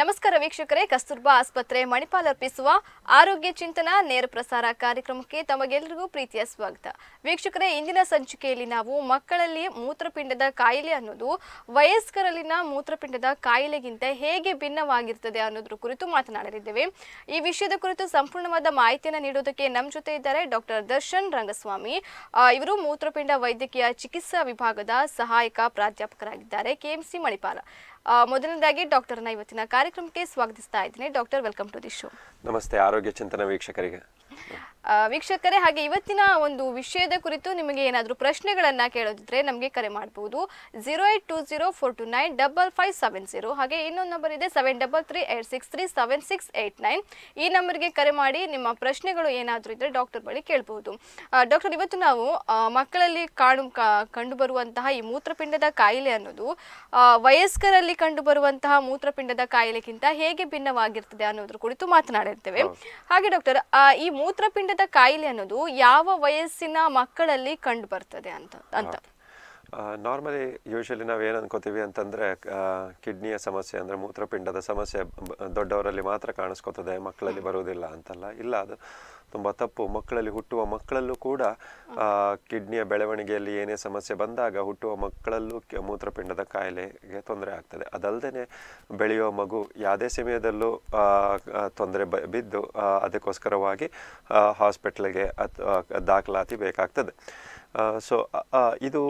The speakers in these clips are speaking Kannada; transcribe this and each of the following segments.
ನಮಸ್ಕಾರ ವೀಕ್ಷಕರೇ ಕಸ್ತೂರ್ಬಾ ಆಸ್ಪತ್ರೆ ಮಣಿಪಾಲ್ ಅರ್ಪಿಸುವ ಆರೋಗ್ಯ ಚಿಂತನ ನೇರ ಪ್ರಸಾರ ಕಾರ್ಯಕ್ರಮಕ್ಕೆ ತಮಗೆಲ್ಲರಿಗೂ ಪ್ರೀತಿಯ ಸ್ವಾಗತ ವೀಕ್ಷಕರೇ ಇಂದಿನ ಸಂಚಿಕೆಯಲ್ಲಿ ನಾವು ಮಕ್ಕಳಲ್ಲಿ ಮೂತ್ರಪಿಂಡದ ಕಾಯಿಲೆ ಅನ್ನೋದು ವಯಸ್ಕರಲ್ಲಿನ ಮೂತ್ರಪಿಂಡದ ಕಾಯಿಲೆಗಿಂತ ಹೇಗೆ ಭಿನ್ನವಾಗಿರ್ತದೆ ಅನ್ನೋದ್ರ ಕುರಿತು ಮಾತನಾಡಲಿದ್ದೇವೆ ಈ ವಿಷಯದ ಕುರಿತು ಸಂಪೂರ್ಣವಾದ ಮಾಹಿತಿಯನ್ನು ನೀಡೋದಕ್ಕೆ ನಮ್ಮ ಜೊತೆ ಇದ್ದಾರೆ ಡಾಕ್ಟರ್ ದರ್ಶನ್ ರಂಗಸ್ವಾಮಿ ಇವರು ಮೂತ್ರಪಿಂಡ ವೈದ್ಯಕೀಯ ಚಿಕಿತ್ಸಾ ವಿಭಾಗದ ಸಹಾಯಕ ಪ್ರಾಧ್ಯಾಪಕರಾಗಿದ್ದಾರೆ ಕೆಎಂಸಿ ಮಣಿಪಾಲ ಮೊದಲನೇದಾಗಿ ಡಾಕ್ಟರ್ನ ಇವತ್ತಿನ ಕಾರ್ಯಕ್ರಮಕ್ಕೆ ಸ್ವಾಗತಿಸ್ತಾ ಇದ್ದೀನಿ doctor welcome to the show ನಮಸ್ತೆ ಆರೋಗ್ಯ ಚಿಂತನ ವೀಕ್ಷಕರಿಗೆ ವೀಕ್ಷಕರೇ ಹಾಗೆ ಇವತ್ತಿನ ಒಂದು ವಿಷಯದ ಕುರಿತು ನಿಮಗೆ ಏನಾದರೂ ಪ್ರಶ್ನೆಗಳನ್ನ ಕೇಳೋದಿದ್ರೆ ನಮಗೆ ಕರೆ ಮಾಡಬಹುದು zero eight two zero four two nine double five seven zero ಹಾಗೆ ಇನ್ನೊಂದು ನಂಬರ್ ಇದೆ seven double three eight six three seven six eight nine ಈ ನಂಬರ್ಗೆ ಕರೆ ಮಾಡಿ ನಿಮ್ಮ ಪ್ರಶ್ನೆಗಳು ಏನಾದರೂ ಇದ್ದರೆ ಡಾಕ್ಟರ್ ಬಳಿ ಕೇಳಬಹುದು ಡಾಕ್ಟರ್ ಇವತ್ತು ನಾವು ಮಕ್ಕಳಲ್ಲಿ ಕಾಣು ಕಂಡುಬರುವಂತಹ ಈ ಮೂತ್ರಪಿಂಡದ ಕಾಯಿಲೆ ಅನ್ನೋದು ವಯಸ್ಕರಲ್ಲಿ ಕಂಡುಬರುವಂತಹ ಮೂತ್ರಪಿಂಡದ ಕಾಯಿಲೆಗಿಂತ ಹೇಗೆ ಭಿನ್ನವಾಗಿರ್ತದೆ ಅನ್ನೋದ್ರ ಕುರಿತು ಮಾತನಾಡಿರ್ತೇವೆ ಹಾಗೆ ಡಾಕ್ಟರ್ ಈ ಮೂತ್ರಪಿಂಡದ ಕಾಯಿಲೆ ಅನ್ನೋದು ಯಾವ ವಯಸ್ಸಿನ ಮಕ್ಕಳಲ್ಲಿ ಕಂಡು ಬರ್ತದೆ ಅಂತ ಅಂತ ನಾರ್ಮಲಿ ಯೂಶಲಿ ನಾವು ಏನು ಅನ್ಕೋತೀವಿ ಅಂತಂದರೆ ಕಿಡ್ನಿಯ ಸಮಸ್ಯೆ ಅಂದರೆ ಮೂತ್ರಪಿಂಡದ ಸಮಸ್ಯೆ ದೊಡ್ಡವರಲ್ಲಿ ಮಾತ್ರ ಕಾಣಿಸ್ಕೋತದೆ ಮಕ್ಕಳಲ್ಲಿ ಬರುವುದಿಲ್ಲ ಅಂತಲ್ಲ ಇಲ್ಲ ಅದು ತುಂಬ ತಪ್ಪು ಮಕ್ಕಳಲ್ಲಿ ಹುಟ್ಟುವ ಮಕ್ಕಳಲ್ಲೂ ಕೂಡ ಕಿಡ್ನಿಯ ಬೆಳವಣಿಗೆಯಲ್ಲಿ ಏನೇ ಸಮಸ್ಯೆ ಬಂದಾಗ ಹುಟ್ಟುವ ಮಕ್ಕಳಲ್ಲೂ ಮೂತ್ರಪಿಂಡದ ಕಾಯಿಲೆಗೆ ತೊಂದರೆ ಆಗ್ತದೆ ಅದಲ್ಲದೆ ಬೆಳೆಯುವ ಮಗು ಯಾವುದೇ ಸಮಯದಲ್ಲೂ ತೊಂದರೆ ಬಿದ್ದು ಅದಕ್ಕೋಸ್ಕರವಾಗಿ ಹಾಸ್ಪಿಟ್ಲಿಗೆ ದಾಖಲಾತಿ ಬೇಕಾಗ್ತದೆ ಸೊ ಇದು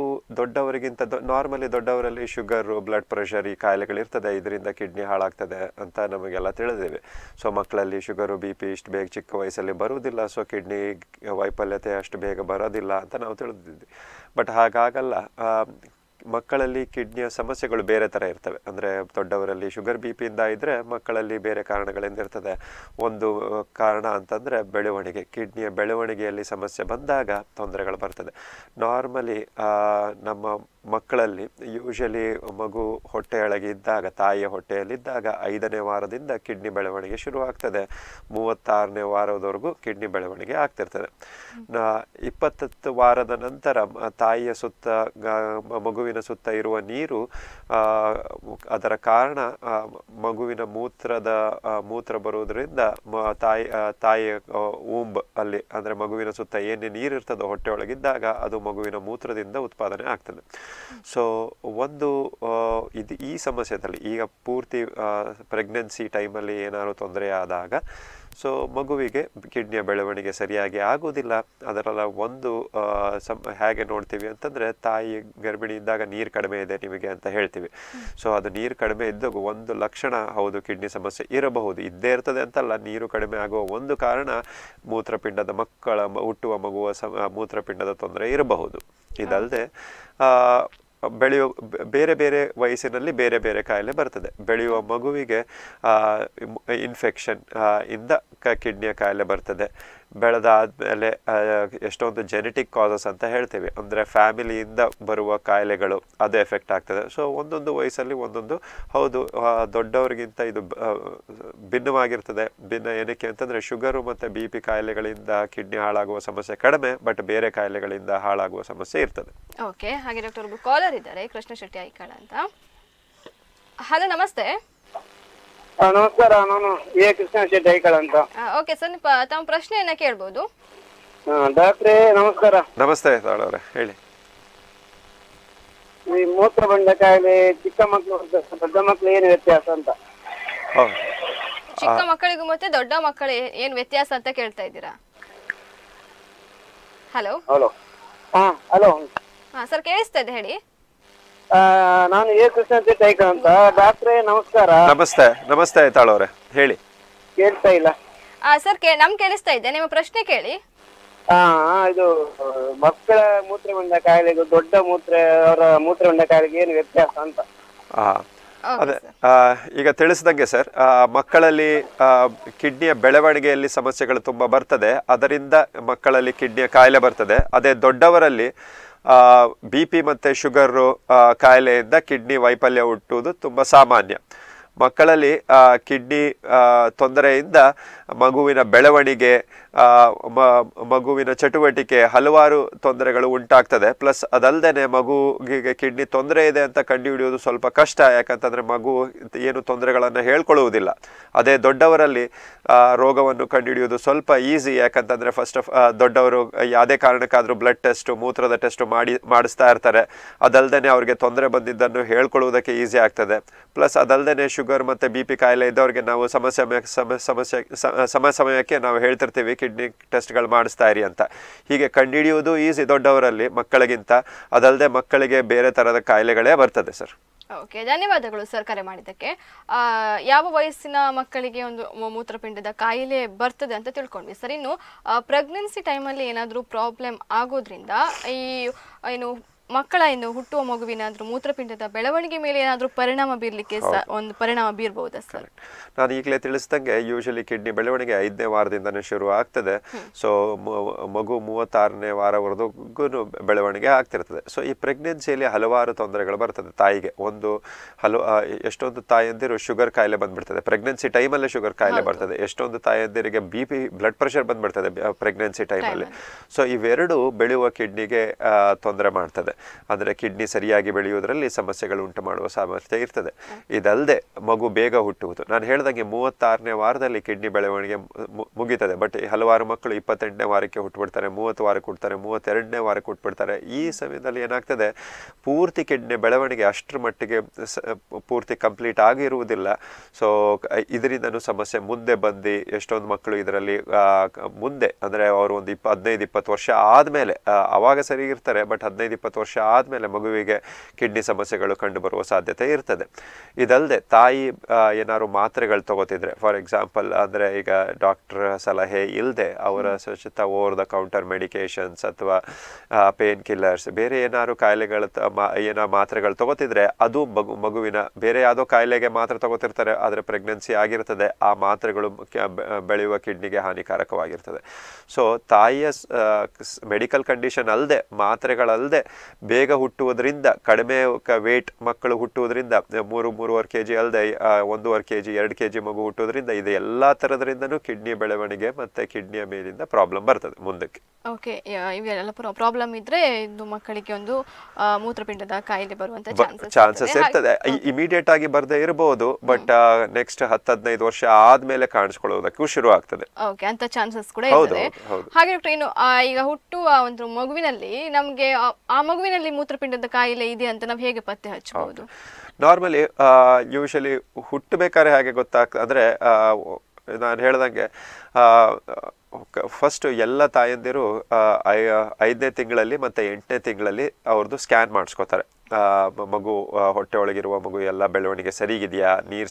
ದೊಡ್ಡವರಿಗಿಂತ ನಾರ್ಮಲಿ ದೊಡ್ಡವರಲ್ಲಿ ಶುಗರು ಬ್ಲಡ್ ಪ್ರೆಷರ್ ಈ ಕಾಯಿಲೆಗಳಿರ್ತದೆ ಇದರಿಂದ ಕಿಡ್ನಿ ಹಾಳಾಗ್ತದೆ ಅಂತ ನಮಗೆಲ್ಲ ತಿಳಿದಿವೆ ಸೊ ಮಕ್ಕಳಲ್ಲಿ ಶುಗರು ಬಿ ಪಿ ಇಷ್ಟು ಬೇಗ ಚಿಕ್ಕ ವಯಸ್ಸಲ್ಲಿ ಬರುವುದಿಲ್ಲ ಸೊ ಕಿಡ್ನಿ ವೈಫಲ್ಯತೆ ಅಷ್ಟು ಬೇಗ ಬರೋದಿಲ್ಲ ಅಂತ ನಾವು ತಿಳಿದಿದ್ವಿ ಬಟ್ ಹಾಗಾಗಲ್ಲ ಮಕ್ಕಳಲ್ಲಿ ಕಿಡ್ನಿಯ ಸಮಸ್ಯೆಗಳು ಬೇರೆ ಥರ ಇರ್ತವೆ ಅಂದರೆ ದೊಡ್ಡವರಲ್ಲಿ ಶುಗರ್ ಬಿ ಪಿಯಿಂದ ಇದ್ದರೆ ಮಕ್ಕಳಲ್ಲಿ ಬೇರೆ ಕಾರಣಗಳಿಂದ ಇರ್ತದೆ ಒಂದು ಕಾರಣ ಅಂತಂದರೆ ಬೆಳವಣಿಗೆ ಕಿಡ್ನಿಯ ಬೆಳವಣಿಗೆಯಲ್ಲಿ ಸಮಸ್ಯೆ ಬಂದಾಗ ತೊಂದರೆಗಳು ಬರ್ತದೆ ನಾರ್ಮಲಿ ನಮ್ಮ ಮಕ್ಕಳಲ್ಲಿ ಯೂಶಲಿ ಮಗು ಹೊಟ್ಟೆಯೊಳಗಿದ್ದಾಗ ತಾಯಿಯ ಹೊಟ್ಟೆಯಲ್ಲಿದ್ದಾಗ ಐದನೇ ವಾರದಿಂದ ಕಿಡ್ನಿ ಬೆಳವಣಿಗೆ ಶುರು ಆಗ್ತದೆ ಮೂವತ್ತಾರನೇ ವಾರದವರೆಗೂ ಕಿಡ್ನಿ ಬೆಳವಣಿಗೆ ಆಗ್ತಿರ್ತದೆ ಇಪ್ಪತ್ತತ್ತು ವಾರದ ನಂತರ ತಾಯಿಯ ಸುತ್ತ ಮಗುವಿನ ಸುತ್ತ ಇರುವ ನೀರು ಅದರ ಕಾರಣ ಮಗುವಿನ ಮೂತ್ರದ ಮೂತ್ರ ಬರುವುದರಿಂದ ತಾಯಿ ತಾಯಿಯ ಊಂಬ್ ಅಲ್ಲಿ ಅಂದರೆ ಮಗುವಿನ ಸುತ್ತ ಏನೇ ಇರ್ತದೋ ಹೊಟ್ಟೆಯೊಳಗಿದ್ದಾಗ ಅದು ಮಗುವಿನ ಮೂತ್ರದಿಂದ ಉತ್ಪಾದನೆ ಆಗ್ತದೆ ಸೊ ಒಂದು ಇದು ಈ ಸಮಸ್ಯೆದಲ್ಲಿ ಈಗ ಪೂರ್ತಿ ಪ್ರೆಗ್ನೆನ್ಸಿ ಟೈಮಲ್ಲಿ ಏನಾದರೂ ತೊಂದರೆ ಆದಾಗ ಸೊ ಮಗುವಿಗೆ ಕಿಡ್ನಿಯ ಬೆಳವಣಿಗೆ ಸರಿಯಾಗಿ ಆಗೋದಿಲ್ಲ ಅದರಲ್ಲ ಒಂದು ಸಮ ಹೇಗೆ ನೋಡ್ತೀವಿ ಅಂತಂದರೆ ತಾಯಿ ಗರ್ಭಿಣಿ ಇದ್ದಾಗ ನೀರು ಕಡಿಮೆ ಇದೆ ನಿಮಗೆ ಅಂತ ಹೇಳ್ತೀವಿ ಸೊ ಅದು ನೀರು ಕಡಿಮೆ ಇದ್ದಾಗ ಒಂದು ಲಕ್ಷಣ ಹೌದು ಕಿಡ್ನಿ ಸಮಸ್ಯೆ ಇರಬಹುದು ಇದ್ದೇ ಇರ್ತದೆ ಅಂತಲ್ಲ ನೀರು ಕಡಿಮೆ ಆಗುವ ಒಂದು ಕಾರಣ ಮೂತ್ರಪಿಂಡದ ಮಕ್ಕಳ ಹುಟ್ಟುವ ಮಗುವ ಸಮ ಮೂತ್ರಪಿಂಡದ ತೊಂದರೆ ಇರಬಹುದು ಇದಲ್ಲದೆ ಬೆಳೆಯೋ ಬೇರೆ ಬೇರೆ ವಯಸ್ಸಿನಲ್ಲಿ ಬೇರೆ ಬೇರೆ ಕಾಯಿಲೆ ಬರ್ತದೆ ಬೆಳೆಯುವ ಮಗುವಿಗೆ ಇನ್ಫೆಕ್ಷನ್ ಇಂದ ಕಿಡ್ನಿಯ ಕಾಯಿಲೆ ಬರ್ತದೆ ಬೆಳೆದಾದಮೇಲೆ ಎಷ್ಟೊಂದು ಜೆನೆಟಿಕ್ ಕಾಸಸ್ ಅಂತ ಹೇಳ್ತೀವಿ ಅಂದರೆ ಫ್ಯಾಮಿಲಿಯಿಂದ ಬರುವ ಕಾಯಿಲೆಗಳು ಅದು ಎಫೆಕ್ಟ್ ಆಗ್ತದೆ ಸೊ ಒಂದೊಂದು ವಯಸ್ಸಲ್ಲಿ ಒಂದೊಂದು ಹೌದು ದೊಡ್ಡವರಿಗಿಂತ ಇದು ಭಿನ್ನವಾಗಿರ್ತದೆ ಭಿನ್ನ ಏನಕ್ಕೆ ಅಂತಂದರೆ ಶುಗರು ಮತ್ತು ಬಿ ಪಿ ಕಾಯಿಲೆಗಳಿಂದ ಕಿಡ್ನಿ ಹಾಳಾಗುವ ಸಮಸ್ಯೆ ಕಡಿಮೆ ಬಟ್ ಬೇರೆ ಕಾಯಿಲೆಗಳಿಂದ ಹಾಳಾಗುವ ಸಮಸ್ಯೆ ಇರ್ತದೆ ಓಕೆ ಹಾಗೆ ಡಾಕ್ಟರ್ ಕಾಲರ್ ಇದ್ದಾರೆ ಕೃಷ್ಣ ಶೆಟ್ಟಿ ಐಕಾಳ ಅಂತ ಹಲೋ ನಮಸ್ತೆ ನಮಸ್ಕಾರ ನಾನು ಎ ಕೃಷ್ಣ ಶೆಟ್ಟಿ ಅಂತ ಓಕೆ ಸರ್ ತಮ್ಮ ಪ್ರಶ್ನೆಯನ್ನ ಕೇಳ್ಬೋದು ಡಾಕ್ಟ್ರೇ ನಮಸ್ಕಾರ ನಮಸ್ತೆ ಅವರೇ ಹೇಳಿ ಈ ಮೂತ್ರಬಂಧ ಕಾಯಿಲೆ ಚಿಕ್ಕ ಮಕ್ಕಳು ದೊಡ್ಡ ಮಕ್ಕಳು ಏನು ವ್ಯತ್ಯಾಸ ಅಂತ ಚಿಕ್ಕ ಮಕ್ಕಳಿಗೂ ಮತ್ತೆ ದೊಡ್ಡ ಮಕ್ಕಳು ಏನ್ ವ್ಯತ್ಯಾಸ ಅಂತ ಕೇಳ್ತಾ ಇದ್ದೀರಾ ಹಲೋ ಹಲೋ ಹಾ ಹಲೋ ಹಾ ಸರ್ ಕೇಳಿಸ್ತಾ ಇದೆ ಹೇಳಿ ನಾನು ಎ ಕೃಷ್ಣ ಟೈಕ ಅಂತ ಡಾಕ್ಟ್ರೆ ನಮಸ್ಕಾರ ನಮಸ್ತೆ ನಮಸ್ತೆ ತಾಳೋರೆ ಹೇಳಿ ಕೇಳ್ತಾ ಇಲ್ಲ ಸರ್ ಕೇ ನಮ್ ಕೇಳಿಸ್ತಾ ಇದೆ ನಿಮ್ಮ ಪ್ರಶ್ನೆ ಕೇಳಿ ಆ ಇದು ಮಕ್ಕಳ ಮೂತ್ರಮಂಡ ದೊಡ್ಡ ಮೂತ್ರ ಅವರ ಕಾಯಿಲೆಗೆ ಏನು ವ್ಯತ್ಯಾಸ ಅಂತ ಅದೇ ಈಗ ತಿಳಿಸಿದಂಗೆ ಸರ್ ಮಕ್ಕಳಲ್ಲಿ ಕಿಡ್ನಿಯ ಬೆಳವಣಿಗೆಯಲ್ಲಿ ಸಮಸ್ಯೆಗಳು ತುಂಬಾ ಬರ್ತದೆ ಅದರಿಂದ ಮಕ್ಕಳಲ್ಲಿ ಕಿಡ್ನಿಯ ಕಾಯಿಲೆ ಬರ್ತದೆ ಅದೇ ದೊಡ್ಡವರಲ್ಲಿ ಬಿ ಪಿ ಮತ್ತು ಶುಗರು ಕಾಯಿಲೆಯಿಂದ ಕಿಡ್ನಿ ವೈಫಲ್ಯ ಹುಟ್ಟುವುದು ತುಂಬ ಸಾಮಾನ್ಯ ಮಕ್ಕಳಲ್ಲಿ ಕಿಡ್ನಿ ತೊಂದರೆಯಿಂದ ಮಗುವಿನ ಬೆಳವಣಿಗೆ ಮಗುವಿನ ಚಟುವಟಿಕೆ ಹಲವಾರು ತೊಂದರೆಗಳು ಉಂಟಾಗ್ತದೆ ಪ್ಲಸ್ ಅದಲ್ಲದೆ ಮಗುವಿಗೆ ಕಿಡ್ನಿ ತೊಂದರೆ ಇದೆ ಅಂತ ಕಂಡುಹಿಡಿಯೋದು ಸ್ವಲ್ಪ ಕಷ್ಟ ಯಾಕಂತಂದರೆ ಮಗು ಏನು ತೊಂದರೆಗಳನ್ನು ಹೇಳ್ಕೊಳ್ಳುವುದಿಲ್ಲ ಅದೇ ದೊಡ್ಡವರಲ್ಲಿ ರೋಗವನ್ನು ಕಂಡುಹಿಡಿಯೋದು ಸ್ವಲ್ಪ ಈಸಿ ಯಾಕಂತಂದರೆ ಫಸ್ಟ್ ಆಫ್ ದೊಡ್ಡವರು ಯಾವುದೇ ಕಾರಣಕ್ಕಾದರೂ ಬ್ಲಡ್ ಟೆಸ್ಟು ಮೂತ್ರದ ಟೆಸ್ಟು ಮಾಡಿ ಮಾಡಿಸ್ತಾ ಇರ್ತಾರೆ ಅದಲ್ಲದೆ ಅವ್ರಿಗೆ ತೊಂದರೆ ಬಂದಿದ್ದನ್ನು ಹೇಳ್ಕೊಳ್ಳುವುದಕ್ಕೆ ಈಸಿ ಆಗ್ತದೆ ಪ್ಲಸ್ ಅದಲ್ಲದೆ ಶುಗರ್ ಶುಗರ್ ಮತ್ತು ಬಿ ಪಿ ಕಾಯಿಲೆ ಇದ್ದವ್ರಿಗೆ ನಾವು ಸಮಸ್ಯೆ ಸಮಸ್ಯೆ ಸಮ ಸಮಯಕ್ಕೆ ನಾವು ಹೇಳ್ತಿರ್ತೀವಿ ಕಿಡ್ನಿ ಟೆಸ್ಟ್ಗಳು ಮಾಡಿಸ್ತಾ ಇರಿ ಅಂತ ಹೀಗೆ ಕಂಡುಹಿಡಿಯುವುದು ಈಸಿ ದೊಡ್ಡವರಲ್ಲಿ ಮಕ್ಕಳಿಗಿಂತ ಅದಲ್ಲದೆ ಮಕ್ಕಳಿಗೆ ಬೇರೆ ಥರದ ಕಾಯಿಲೆಗಳೇ ಬರ್ತದೆ ಸರ್ ಓಕೆ ಧನ್ಯವಾದಗಳು ಸರ್ ಕರೆ ಮಾಡಿದ್ದಕ್ಕೆ ಯಾವ ವಯಸ್ಸಿನ ಮಕ್ಕಳಿಗೆ ಒಂದು ಮೂತ್ರಪಿಂಡದ ಕಾಯಿಲೆ ಬರ್ತದೆ ಅಂತ ತಿಳ್ಕೊಂಡ್ವಿ ಸರ್ ಇನ್ನು ಪ್ರೆಗ್ನೆನ್ಸಿ ಟೈಮಲ್ಲಿ ಏನಾದರೂ ಪ್ರಾಬ್ಲಮ್ ಆಗೋದ್ರಿಂದ ಈ ಏನು ಮಕ್ಕಳ ಇಂದು ಹುಟ್ಟುವ ಮಗುವಿನ ಮೂತ್ರಪಿಂಡದ ಬೆಳವಣಿಗೆ ಮೇಲೆ ಏನಾದರೂ ಪರಿಣಾಮ ಬೀರಲಿಕ್ಕೆ ಒಂದು ಪರಿಣಾಮ ಬೀರಬಹುದಾ ಸರ್ ನಾನು ಈಗಲೇ ತಿಳಿಸಿದಂಗೆ ಯೂಶಲಿ ಕಿಡ್ನಿ ಬೆಳವಣಿಗೆ ಐದನೇ ವಾರದಿಂದನೇ ಶುರು ಆಗ್ತದೆ ಸೊ ಮಗು ಮೂವತ್ತಾರನೇ ವಾರವರೆಗೂ ಬೆಳವಣಿಗೆ ಆಗ್ತಿರ್ತದೆ ಸೊ ಈ ಪ್ರೆಗ್ನೆನ್ಸಿಯಲ್ಲಿ ಹಲವಾರು ತೊಂದರೆಗಳು ಬರ್ತದೆ ತಾಯಿಗೆ ಒಂದು ಹಲವು ಎಷ್ಟೊಂದು ತಾಯಂದಿರು ಶುಗರ್ ಕಾಯಿಲೆ ಬಂದ್ಬಿಡ್ತದೆ ಪ್ರೆಗ್ನೆನ್ಸಿ ಟೈಮಲ್ಲೇ ಶುಗರ್ ಕಾಯಿಲೆ ಬರ್ತದೆ ಎಷ್ಟೊಂದು ತಾಯಂದಿರಿಗೆ ಬಿ ಪಿ ಬ್ಲಡ್ ಪ್ರೆಷರ್ ಬಂದ್ಬಿಡ್ತದೆ ಪ್ರೆಗ್ನೆನ್ಸಿ ಟೈಮಲ್ಲಿ ಸೊ ಇವೆರಡು ಬೆಳೆಯುವ ಕಿಡ್ನಿಗೆ ತೊಂದರೆ ಮಾಡ್ತದೆ ಅಂದರೆ ಕಿಡ್ನಿ ಸರಿಯಾಗಿ ಬೆಳೆಯುವುದರಲ್ಲಿ ಸಮಸ್ಯೆಗಳು ಉಂಟು ಮಾಡುವ ಸಾಮರ್ಥ್ಯ ಇರ್ತದೆ ಇದಲ್ಲದೆ ಮಗು ಬೇಗ ಹುಟ್ಟುವುದು ನಾನು ಹೇಳ್ದಂಗೆ ಮೂವತ್ತಾರನೇ ವಾರದಲ್ಲಿ ಕಿಡ್ನಿ ಬೆಳವಣಿಗೆ ಮುಗಿತದೆ ಬಟ್ ಹಲವಾರು ಮಕ್ಕಳು ಇಪ್ಪತ್ತೆಂಟನೇ ವಾರಕ್ಕೆ ಹುಟ್ಟುಬಿಡ್ತಾರೆ ಮೂವತ್ತು ವಾರಕ್ಕೆ ಹುಡ್ತಾರೆ ಮೂವತ್ತೆರಡನೇ ವಾರಕ್ಕೆ ಹುಟ್ಟುಬಿಡ್ತಾರೆ ಈ ಸಮಯದಲ್ಲಿ ಏನಾಗ್ತದೆ ಪೂರ್ತಿ ಕಿಡ್ನಿ ಬೆಳವಣಿಗೆ ಅಷ್ಟರ ಮಟ್ಟಿಗೆ ಪೂರ್ತಿ ಕಂಪ್ಲೀಟ್ ಆಗಿರುವುದಿಲ್ಲ ಸೊ ಇದರಿಂದನೂ ಸಮಸ್ಯೆ ಮುಂದೆ ಬಂದು ಎಷ್ಟೊಂದು ಮಕ್ಕಳು ಇದರಲ್ಲಿ ಮುಂದೆ ಅಂದರೆ ಅವರು ಒಂದು ಇಪ್ಪ ಹದಿನೈದು ಇಪ್ಪತ್ತು ವರ್ಷ ಆದಮೇಲೆ ಆವಾಗ ಸರಿ ಇರ್ತಾರೆ ಬಟ್ ಹದಿನೈದು ಇಪ್ಪತ್ತು ವರ್ಷ ವರ್ಷ ಆದಮೇಲೆ ಮಗುವಿಗೆ ಕಿಡ್ನಿ ಸಮಸ್ಯೆಗಳು ಕಂಡುಬರುವ ಸಾಧ್ಯತೆ ಇರ್ತದೆ ಇದಲ್ಲದೆ ತಾಯಿ ಏನಾದ್ರು ಮಾತ್ರೆಗಳು ತಗೋತಿದ್ರೆ ಫಾರ್ ಎಕ್ಸಾಂಪಲ್ ಅಂದರೆ ಈಗ ಡಾಕ್ಟರ್ ಸಲಹೆ ಇಲ್ಲದೆ ಅವರ ಸುಚಿತ ಓವರ್ ದ ಕೌಂಟರ್ ಮೆಡಿಕೇಶನ್ಸ್ ಅಥವಾ ಪೇನ್ ಕಿಲ್ಲರ್ಸ್ ಬೇರೆ ಏನಾದ್ರು ಕಾಯಿಲೆಗಳು ಏನೋ ಮಾತ್ರೆಗಳು ತಗೋತಿದ್ರೆ ಅದು ಮಗು ಮಗುವಿನ ಬೇರೆ ಯಾವುದೋ ಕಾಯಿಲೆಗೆ ಮಾತ್ರೆ ತಗೋತಿರ್ತಾರೆ ಆದರೆ ಪ್ರೆಗ್ನೆನ್ಸಿ ಆಗಿರ್ತದೆ ಆ ಮಾತ್ರೆಗಳು ಬೆಳೆಯುವ ಕಿಡ್ನಿಗೆ ಹಾನಿಕಾರಕವಾಗಿರ್ತದೆ ಸೊ ತಾಯಿಯ ಮೆಡಿಕಲ್ ಕಂಡೀಷನ್ ಅಲ್ಲದೆ ಮಾತ್ರೆಗಳಲ್ಲದೆ ಬೇಗ ಹುಟ್ಟುವುದರಿಂದ ಕಡಿಮೆ ವೇಟ್ ಮಕ್ಕಳು ಹುಟ್ಟುವುದರಿಂದ ಮೂರು ಮೂರುವರೆ ಕೆ ಜಿ ಅಲ್ಲದೆ ಒಂದೂವರೆ ಕೆ ಜಿ ಎರಡು ಕೆ ಜಿ ಮಗು ಹುಟ್ಟುವುದರಿಂದ ಇದು ಎಲ್ಲ ಥರದ್ರಿಂದನೂ ಕಿಡ್ನಿ ಬೆಳವಣಿಗೆ ಮತ್ತು ಕಿಡ್ನಿಯ ಮೇಲಿಂದ ಪ್ರಾಬ್ಲಮ್ ಬರ್ತದೆ ಮುಂದಕ್ಕೆ ಓಕೆ ಇವೆಲ್ಲ ಪ್ರಾಬ್ಲಮ್ ಇದ್ರೆ ಇದು ಮಕ್ಕಳಿಗೆ ಒಂದು ಮೂತ್ರಪಿಂಡದ ಕಾಯಿಲೆ ಬರುವಂತ ಚಾನ್ಸಸ್ ಇರ್ತದೆ ಇಮಿಡಿಯೇಟ್ ಆಗಿ ಬರದೇ ಇರಬಹುದು ಬಟ್ ನೆಕ್ಸ್ಟ್ ಹತ್ತು ಹದಿನೈದು ವರ್ಷ ಆದ್ಮೇಲೆ ಕಾಣಿಸ್ಕೊಳ್ಳೋದಕ್ಕೂ ಶುರು ಆಗ್ತದೆ ಓಕೆ ಅಂತ ಚಾನ್ಸಸ್ ಕೂಡ ಇರ್ತದೆ ಹಾಗೆ ಡಾಕ್ಟರ್ ಇನ್ನು ಈಗ ಹುಟ್ಟುವ ಒಂದು ಮಗುವಿನಲ್ಲಿ ನಮಗೆ ಆ ಮಗುವಿನಲ್ಲಿ ಮೂತ್ರಪಿಂಡದ ಕಾಯಿಲೆ ಇದೆ ಅಂತ ನಾವು ಹೇಗೆ ಪತ್ತೆ ಹಚ್ಚಬಹುದು ನಾರ್ಮಲಿ ಯೂಶಲಿ ಹುಟ್ಟಬೇಕಾದ್ರೆ ಹಾಗೆ ಗೊತ್ತಾಗ್ತದೆ ಅಂದ್ರೆ ನಾನು ಹೇಳ್ದಂಗೆ ಫಸ್ಟು ಎಲ್ಲ ತಾಯಂದಿರು ಐದನೇ ತಿಂಗಳಲ್ಲಿ ಮತ್ತು ಎಂಟನೇ ತಿಂಗಳಲ್ಲಿ ಅವ್ರದ್ದು ಸ್ಕ್ಯಾನ್ ಮಾಡಿಸ್ಕೋತಾರೆ ಮಗು ಹೊಟ್ಟೆ ಒಳಗಿರುವ ಮಗು ಎಲ್ಲ ಬೆಳವಣಿಗೆ ಸರಿಗಿದೆಯಾ ನೀರು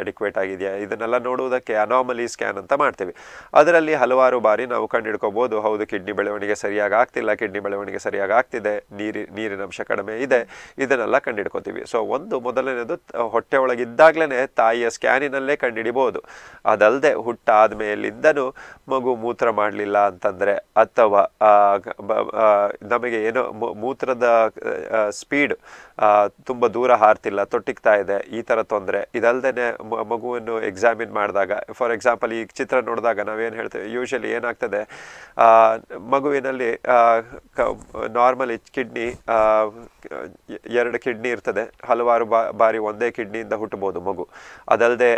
ಅಡಿಕ್ವೇಟ್ ಆಗಿದೆಯಾ ಇದನ್ನೆಲ್ಲ ನೋಡುವುದಕ್ಕೆ ಅನಾಮಲಿ ಸ್ಕ್ಯಾನ್ ಅಂತ ಮಾಡ್ತೀವಿ ಅದರಲ್ಲಿ ಹಲವಾರು ಬಾರಿ ನಾವು ಕಂಡುಹಿಡ್ಕೋಬೋದು ಹೌದು ಕಿಡ್ನಿ ಬೆಳವಣಿಗೆ ಸರಿಯಾಗಿ ಆಗ್ತಿಲ್ಲ ಕಿಡ್ನಿ ಬೆಳವಣಿಗೆ ಸರಿಯಾಗಿ ಆಗ್ತಿದೆ ನೀರಿ ನೀರಿನ ಅಂಶ ಕಡಿಮೆ ಇದೆ ಇದನ್ನೆಲ್ಲ ಕಂಡುಹಿಡ್ಕೋತೀವಿ ಸೊ ಒಂದು ಮೊದಲನೇದು ಹೊಟ್ಟೆ ಒಳಗಿದ್ದಾಗಲೇ ತಾಯಿಯ ಸ್ಕ್ಯಾನಿನಲ್ಲೇ ಕಂಡುಹಿಡಿಬೋದು ಅದಲ್ಲದೆ ಹುಟ್ಟಾದ ಮೇಲಿಂದನೂ ಮಗು ಮೂತ್ರ ಮಾಡಲಿಲ್ಲ ಅಂತಂದರೆ ಅಥವಾ ನಮಗೆ ಏನೋ ಮೂತ್ರದ ಸ್ಪೀಡ್ ಫೀಡ್ ತುಂಬ ದೂರ ಹಾರ್ತಿಲ್ಲ ತೊಟ್ಟಿಗ್ತಾ ಇದೆ ಈ ಥರ ತೊಂದರೆ ಇದಲ್ಲದೆ ಮಗುವನ್ನು ಎಕ್ಸಾಮಿನ್ ಮಾಡಿದಾಗ ಫಾರ್ ಎಕ್ಸಾಂಪಲ್ ಈ ಚಿತ್ರ ನೋಡಿದಾಗ ನಾವೇನು ಹೇಳ್ತೇವೆ ಯೂಶಲಿ ಏನಾಗ್ತದೆ ಮಗುವಿನಲ್ಲಿ ನಾರ್ಮಲಿ ಕಿಡ್ನಿ ಎರಡು ಕಿಡ್ನಿ ಇರ್ತದೆ ಹಲವಾರು ಬಾರಿ ಒಂದೇ ಕಿಡ್ನಿಯಿಂದ ಹುಟ್ಟಬಹುದು ಮಗು ಅದಲ್ಲದೆ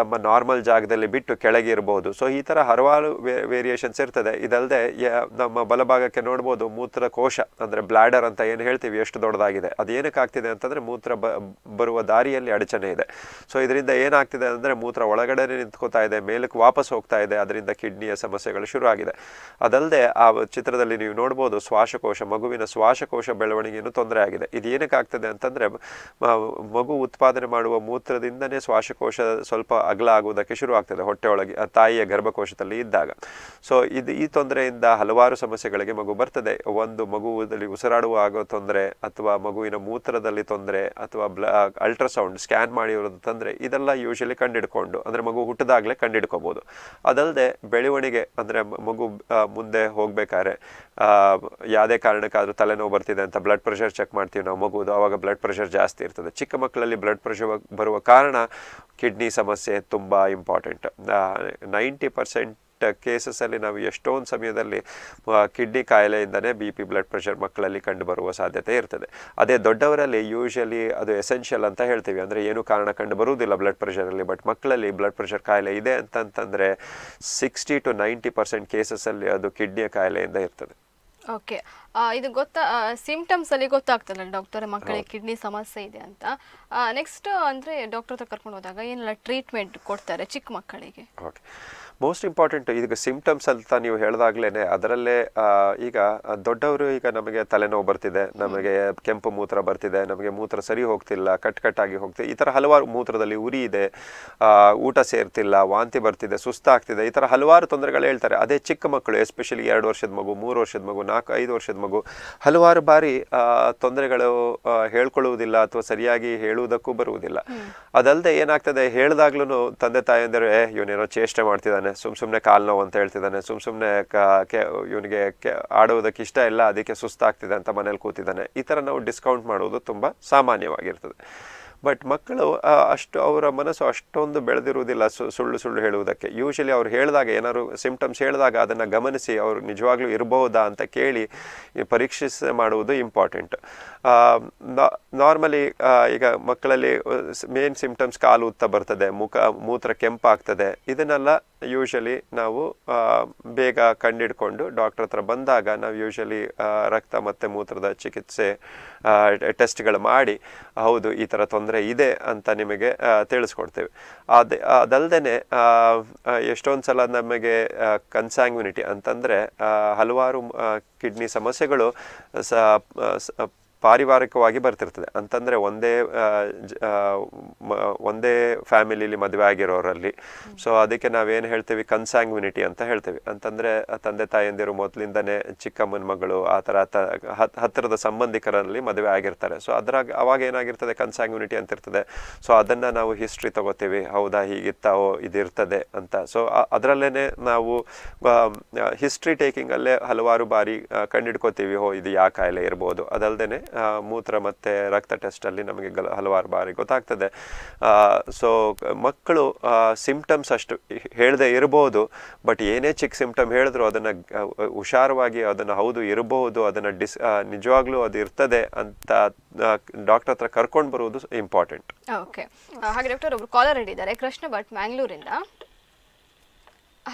ತಮ್ಮ ನಾರ್ಮಲ್ ಜಾಗದಲ್ಲಿ ಬಿಟ್ಟು ಕೆಳಗೆ ಇರಬಹುದು ಸೊ ಈ ಥರ ಹಲವಾರು ವೇರಿಯೇಷನ್ಸ್ ಇರ್ತದೆ ಇದಲ್ಲದೆ ನಮ್ಮ ಬಲಭಾಗಕ್ಕೆ ನೋಡ್ಬೋದು ಮೂತ್ರಕೋಶ ಅಂದರೆ ಬ್ಲ್ಯಾಡರ್ ಅಂತ ಏನು ಹೇಳ್ತೀವಿ ಎಷ್ಟು ದೊಡ್ಡದಾಗಿ ಆಗಿದೆ ಅದು ಏನಕ್ಕೆ ಆಗ್ತಿದೆ ಅಂತಂದರೆ ಮೂತ್ರ ಬರುವ ದಾರಿಯಲ್ಲಿ ಅಡಚಣೆ ಇದೆ ಸೊ ಇದರಿಂದ ಏನಾಗ್ತಿದೆ ಅಂದರೆ ಮೂತ್ರ ಒಳಗಡೆ ನಿಂತ್ಕೋತಾ ಇದೆ ಮೇಲಕ್ಕೆ ವಾಪಸ್ ಹೋಗ್ತಾ ಇದೆ ಅದರಿಂದ ಕಿಡ್ನಿಯ ಸಮಸ್ಯೆಗಳು ಶುರು ಆಗಿದೆ ಅದಲ್ಲದೆ ಆ ಚಿತ್ರದಲ್ಲಿ ನೀವು ನೋಡ್ಬೋದು ಶ್ವಾಸಕೋಶ ಮಗುವಿನ ಶ್ವಾಸಕೋಶ ಬೆಳವಣಿಗೆಯನ್ನು ತೊಂದರೆ ಆಗಿದೆ ಇದು ಏನಕ್ಕೆ ಆಗ್ತದೆ ಅಂತಂದರೆ ಮಗು ಉತ್ಪಾದನೆ ಮಾಡುವ ಮೂತ್ರದಿಂದನೇ ಶ್ವಾಸಕೋಶ ಸ್ವಲ್ಪ ಅಗಲ ಆಗುವುದಕ್ಕೆ ಶುರು ಆಗ್ತದೆ ಹೊಟ್ಟೆಯೊಳಗೆ ತಾಯಿಯ ಗರ್ಭಕೋಶದಲ್ಲಿ ಇದ್ದಾಗ ಸೊ ಇದು ಈ ತೊಂದರೆಯಿಂದ ಹಲವಾರು ಸಮಸ್ಯೆಗಳಿಗೆ ಮಗು ಬರ್ತದೆ ಒಂದು ಮಗುವಲ್ಲಿ ಉಸಿರಾಡುವ ಆಗೋ ತೊಂದರೆ ಅಥವಾ ಮಗುವಿನ ಮೂತ್ರದಲ್ಲಿ ತೊಂದರೆ ಅಥವಾ ಬ್ಲ ಅಲ್ಟ್ರಾಸೌಂಡ್ ಸ್ಕ್ಯಾನ್ ಮಾಡಿರೋದು ತೊಂದರೆ ಇದೆಲ್ಲ ಯೂಶಲಿ ಕಂಡಿಡ್ಕೊಂಡು ಅಂದರೆ ಮಗು ಹುಟ್ಟಿದಾಗಲೇ ಕಂಡಿಡ್ಕೋಬೋದು ಅದಲ್ಲದೆ ಬೆಳವಣಿಗೆ ಅಂದರೆ ಮಗು ಮುಂದೆ ಹೋಗಬೇಕಾದ್ರೆ ಯಾವುದೇ ಕಾರಣಕ್ಕಾದರೂ ತಲೆನೋವು ಬರ್ತಿದೆ ಅಂತ ಬ್ಲಡ್ ಪ್ರೆಷರ್ ಚೆಕ್ ಮಾಡ್ತೀವಿ ನಾವು ಮಗುದು ಆವಾಗ ಬ್ಲಡ್ ಪ್ರೆಷರ್ ಜಾಸ್ತಿ ಇರ್ತದೆ ಚಿಕ್ಕ ಮಕ್ಕಳಲ್ಲಿ ಬ್ಲಡ್ ಪ್ರೆಷರ್ ಬರುವ ಕಾರಣ ಕಿಡ್ನಿ ಸಮಸ್ಯೆ ತುಂಬ ಇಂಪಾರ್ಟೆಂಟ್ ನೈಂಟಿ ಪರ್ಸೆಂಟ್ ಕೇಸಸಲ್ಲಿ ನಾವು ಎಷ್ಟೊಂದು ಸಮಯದಲ್ಲಿ ಕಿಡ್ನಿ ಕಾಯಿಲೆಯಿಂದನೇ ಬಿ ಪಿ ಬ್ಲಡ್ ಪ್ರೆಷರ್ ಮಕ್ಕಳಲ್ಲಿ ಕಂಡುಬರುವ ಸಾಧ್ಯತೆ ಇರ್ತದೆ ಅದೇ ದೊಡ್ಡವರಲ್ಲಿ ಯೂಶಲಿ ಅದು ಎಸೆನ್ಷಿಯಲ್ ಅಂತ ಹೇಳ್ತೀವಿ ಅಂದರೆ ಏನು ಕಾರಣ ಕಂಡು ಬರುವುದಿಲ್ಲ ಬ್ಲಡ್ ಪ್ರೆಷರಲ್ಲಿ ಬಟ್ ಮಕ್ಕಳಲ್ಲಿ ಬ್ಲಡ್ ಪ್ರೆಷರ್ ಕಾಯಿಲೆ ಇದೆ ಅಂತಂತಂದರೆ ಸಿಕ್ಸ್ಟಿ ಟು ನೈಂಟಿ ಪರ್ಸೆಂಟ್ ಕೇಸಸಲ್ಲಿ ಅದು ಕಿಡ್ನಿಯ ಕಾಯಿಲೆಯಿಂದ ಇರ್ತದೆ ಓಕೆ ಇದು ಗೊತ್ತ ಸಿಂಪ್ಟಮ್ಸ್ ಅಲ್ಲಿ ಗೊತ್ತಾಗ್ತದೆ ಡಾಕ್ಟರ್ ಮಕ್ಕಳಿಗೆ ಕಿಡ್ನಿ ಸಮಸ್ಯೆ ಇದೆ ಅಂತ ನೆಕ್ಸ್ಟ್ ಅಂದ್ರೆ ಡಾಕ್ಟರ್ ಹತ್ರ ಕರ್ಕೊಂಡು ಹೋದಾಗ ಏನೆಲ್ಲ ಟ್ರೀಟ್ಮೆಂಟ್ ಕೊಡ್ತಾರೆ ಚಿಕ್ಕ ಮಕ್ಕಳಿಗೆ ಓಕೆ ಮೋಸ್ಟ್ ಇಂಪಾರ್ಟೆಂಟ್ ಈಗ ಸಿಂಪ್ಟಮ್ಸ್ ಅಂತ ನೀವು ಹೇಳಿದಾಗ್ಲೇ ಅದರಲ್ಲೇ ಈಗ ದೊಡ್ಡವರು ಈಗ ನಮಗೆ ತಲೆನೋವು ಬರ್ತಿದೆ ನಮಗೆ ಕೆಂಪು ಮೂತ್ರ ಬರ್ತಿದೆ ನಮಗೆ ಮೂತ್ರ ಸರಿ ಹೋಗ್ತಿಲ್ಲ ಕಟ್ ಕಟ್ಟಾಗಿ ಹೋಗ್ತಿದೆ ಈ ಥರ ಹಲವಾರು ಮೂತ್ರದಲ್ಲಿ ಉರಿ ಇದೆ ಊಟ ಸೇರ್ತಿಲ್ಲ ವಾಂತಿ ಬರ್ತಿದೆ ಸುಸ್ತಾಗ್ತಿದೆ ಈ ಥರ ಹಲವಾರು ತೊಂದರೆಗಳು ಹೇಳ್ತಾರೆ ಅದೇ ಚಿಕ್ಕ ಮಕ್ಕಳು ಎಸ್ಪೆಷಲಿ ಎರಡು ವರ್ಷದ ಮಗು ಮೂರು ವರ್ಷದ ಮಗು ನಾಲ್ಕು ಐದು ವರ್ಷದ ಮಗು ಹಲವಾರು ಬಾರಿ ತೊಂದರೆಗಳು ಹೇಳ್ಕೊಳ್ಳುವುದಿಲ್ಲ ಅಥವಾ ಸರಿಯಾಗಿ ಹೇಳುವುದಕ್ಕೂ ಬರುವುದಿಲ್ಲ ಅದಲ್ಲದೆ ಏನಾಗ್ತದೆ ಹೇಳಿದಾಗ್ಲೂ ತಂದೆ ಅಂದರೆ ಇವನೇನೋ ಚೇಷ್ಟೆ ಮಾಡ್ತಿದ್ದಾನೆ ಹೇಳ್ತಿದ್ದಾನೆ ಸುಮ್ ಸುಮ್ಮನೆ ಕಾಲು ನೋವು ಅಂತ ಹೇಳ್ತಿದ್ದಾನೆ ಸುಮ್ ಸುಮ್ಮನೆ ಕೆ ಇವನಿಗೆ ಕೆ ಆಡುವುದಕ್ಕೆ ಇಷ್ಟ ಇಲ್ಲ ಅದಕ್ಕೆ ಸುಸ್ತಾಗ್ತಿದೆ ಅಂತ ಮನೇಲಿ ಕೂತಿದ್ದಾನೆ ಈ ಥರ ನಾವು ಡಿಸ್ಕೌಂಟ್ ಮಾಡುವುದು ತುಂಬ ಸಾಮಾನ್ಯವಾಗಿರ್ತದೆ ಬಟ್ ಮಕ್ಕಳು ಅಷ್ಟು ಅವರ ಮನಸ್ಸು ಅಷ್ಟೊಂದು ಬೆಳೆದಿರುವುದಿಲ್ಲ ಸುಳ್ಳು ಸುಳ್ಳು ಹೇಳುವುದಕ್ಕೆ ಯೂಶಲಿ ಅವ್ರು ಹೇಳಿದಾಗ ಏನಾದ್ರು ಸಿಂಪ್ಟಮ್ಸ್ ಹೇಳಿದಾಗ ಅದನ್ನು ಗಮನಿಸಿ ಅವರು ನಿಜವಾಗ್ಲೂ ಇರಬಹುದಾ ಅಂತ ಕೇಳಿ ಪರೀಕ್ಷಿಸ ಮಾಡುವುದು ಇಂಪಾರ್ಟೆಂಟ್ ನಾರ್ಮಲಿ ಈಗ ಮಕ್ಕಳಲ್ಲಿ ಮೇನ್ ಸಿಂಪ್ಟಮ್ಸ್ ಕಾಲು ಉತ್ತ ಬರ್ತದೆ ಮುಖ ಮೂತ್ರ ಕೆಂಪಾಗ್ತದೆ ಇದನ್ನೆಲ್ಲ ಯೂಶಲಿ ನಾವು ಬೇಗ ಕಂಡಿಡ್ಕೊಂಡು ಡಾಕ್ಟ್ರ್ ಹತ್ರ ಬಂದಾಗ ನಾವು ಯೂಶಲಿ ರಕ್ತ ಮತ್ತು ಮೂತ್ರದ ಚಿಕಿತ್ಸೆ ಟೆಸ್ಟ್ಗಳು ಮಾಡಿ ಹೌದು ಈ ಥರ ತೊಂದರೆ ಇದೆ ಅಂತ ನಿಮಗೆ ತಿಳಿಸ್ಕೊಡ್ತೇವೆ ಅದೇ ಅದಲ್ಲದೆ ಎಷ್ಟೊಂದು ಸಲ ನಮಗೆ ಕನ್ಸಾಂಗ್ಯುನಿಟಿ ಅಂತಂದರೆ ಹಲವಾರು ಕಿಡ್ನಿ ಸಮಸ್ಯೆಗಳು ಸ ಪಾರಿವಾರಿಕವಾಗಿ ಬರ್ತಿರ್ತದೆ ಅಂತಂದರೆ ಒಂದೇ ಒಂದೇ ಫ್ಯಾಮಿಲಿಲಿ ಮದುವೆ ಆಗಿರೋರಲ್ಲಿ ಸೊ ಅದಕ್ಕೆ ನಾವೇನು ಹೇಳ್ತೀವಿ ಕನ್ಸಾಂಗ್ವಿನಿಟಿ ಅಂತ ಹೇಳ್ತೀವಿ ಅಂತಂದರೆ ತಂದೆ ತಾಯಂದಿರು ಮೊದಲಿಂದನೇ ಚಿಕ್ಕಮ್ಮನ ಮಗಳು ಆ ಥರ ಹತ್ತಿರದ ಸಂಬಂಧಿಕರಲ್ಲಿ ಮದುವೆ ಆಗಿರ್ತಾರೆ ಸೊ ಅದರ ಅವಾಗ ಏನಾಗಿರ್ತದೆ ಕನ್ಸಾಂಗ್ವಿನಿಟಿ ಅಂತ ಇರ್ತದೆ ಸೊ ಅದನ್ನು ನಾವು ಹಿಸ್ಟ್ರಿ ತಗೋತೀವಿ ಹೌದಾ ಹೀಗಿತ್ತಾವೋ ಇದಿರ್ತದೆ ಅಂತ ಸೊ ಅದರಲ್ಲೇ ನಾವು ಹಿಸ್ಟ್ರಿ ಟೇಕಿಂಗಲ್ಲೇ ಹಲವಾರು ಬಾರಿ ಕಂಡಿಡ್ಕೋತೀವಿ ಹೋ ಇದು ಯಾವ ಕಾಯಿಲೆ ಇರ್ಬೋದು ಅದಲ್ಲದೆ ಮೂತ್ರ ಮತ್ತು ರಕ್ತ ಟೆಸ್ಟಲ್ಲಿ ನಮಗೆ ಗಲ ಹಲವಾರು ಬಾರಿ ಗೊತ್ತಾಗ್ತದೆ ಸೊ ಮಕ್ಕಳು ಸಿಂಪ್ಟಮ್ಸ್ ಅಷ್ಟು ಹೇಳದೆ ಇರಬಹುದು ಬಟ್ ಏನೇ ಚಿಕ್ಕ ಸಿಂಪ್ಟಮ್ ಹೇಳಿದ್ರು ಅದನ್ನು ಹುಷಾರವಾಗಿ ಅದನ್ನು ಹೌದು ಇರಬಹುದು ಅದನ್ನು ಡಿಸ್ ನಿಜವಾಗ್ಲೂ ಅದು ಇರ್ತದೆ ಅಂತ ಡಾಕ್ಟರ್ ಹತ್ರ ಕರ್ಕೊಂಡು ಬರುವುದು ಇಂಪಾರ್ಟೆಂಟ್ ಓಕೆ ಹಾಗೆ ಡಾಕ್ಟರ್ ಒಬ್ರು ಕಾಲರ್ ಹೇಳಿದ್ದಾರೆ ಕೃಷ್ಣ ಭಟ್ ಮ್ಯಾಂಗ್ಳೂರಿಂದ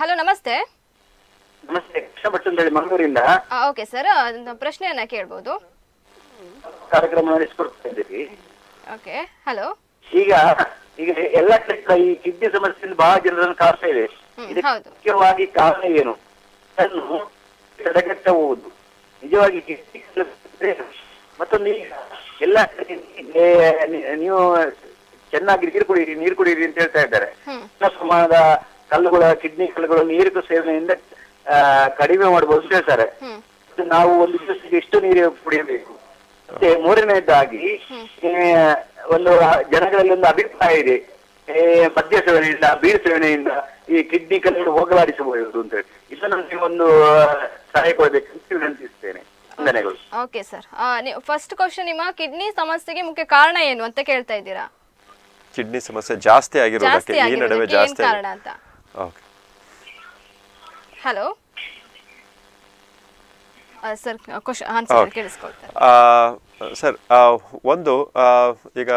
ಹಲೋ ನಮಸ್ತೆ ನಮಸ್ತೆ ಕೃಷ್ಣ ಭಟ್ ಅಂತ ಹೇಳಿ ಮಂಗಳೂರಿಂದ ಓಕೆ ಸರ್ ಪ್ರಶ್ನೆಯನ್ನ ಕೇಳ್ಬೋದು ಕಾರ್ಯಕ್ರಮ ನಡೆಸಿಕೊಡ್ತಾ ಇದ್ದೀವಿ ಹಲೋ ಈಗ ಈಗ ಎಲ್ಲ ಕಡೆ ಈ ಕಿಡ್ನಿ ಸಮಸ್ಯೆಯಿಂದ ಬಹಳ ಜನರನ್ನು ಕಾಡ್ತಾ ಇದೆ ಮುಖ್ಯವಾಗಿ ಕಾರಣ ಏನು ಅದನ್ನು ತಡೆಗಟ್ಟ ಹೋಗುದು ನಿಜವಾಗಿ ಮತ್ತೊಂದು ಈಗ ಎಲ್ಲ ನೀವು ಚೆನ್ನಾಗಿ ನೀರು ಕುಡಿಯಿರಿ ನೀರು ಕುಡಿಯಿರಿ ಅಂತ ಹೇಳ್ತಾ ಇದ್ದಾರೆ ಪ್ರಮಾಣದ ಕಲ್ಲುಗಳ ಕಿಡ್ನಿ ಕಲ್ಲುಗಳು ನೀರು ಸೇವನೆಯಿಂದ ಕಡಿಮೆ ಮಾಡಬಹುದು ಹೇಳ್ತಾರೆ ನಾವು ಒಂದು ದಿವಸಕ್ಕೆ ಎಷ್ಟು ನೀರು ಕುಡಿಯಬೇಕು ಮತ್ತೆ ಮೂರನೇದಾಗಿ ಒಂದು ಜನಗಳಲ್ಲಿ ಒಂದು ಅಭಿಪ್ರಾಯ ಇದೆ ಮದ್ಯ ಸೇವನೆಯಿಂದ ಬೀರ್ ಸೇವನೆಯಿಂದ ಈ ಕಿಡ್ನಿ ಕಲ್ಲು ಹೋಗಲಾಡಿಸಬಹುದು ಅಂತ ಹೇಳಿ ಇದನ್ನು ಒಂದು ಸಹಾಯ ಕೊಡಬೇಕು ವಿನಂತಿಸ್ತೇನೆ ಓಕೆ ಸರ್ ಫಸ್ಟ್ ಕ್ವಶನ್ ನಿಮ್ಮ ಕಿಡ್ನಿ ಸಮಸ್ಯೆಗೆ ಮುಖ್ಯ ಕಾರಣ ಏನು ಅಂತ ಕೇಳ್ತಾ ಇದ್ದೀರಾ ಕಿಡ್ನಿ ಸಮಸ್ಯೆ ಜಾಸ್ತಿ ಆಗಿರೋದಕ್ಕೆ ಈ ನಡುವೆ ಜಾಸ್ತಿ ಅಂತ ಹಲೋ ಸರ್ ಕ್ವಶನ್ ಆನ್ಸರ್ ಕೇಳಿಸ್ಕೊಳ್ತಾರೆ ಸರ್ ಒಂದು ಈಗ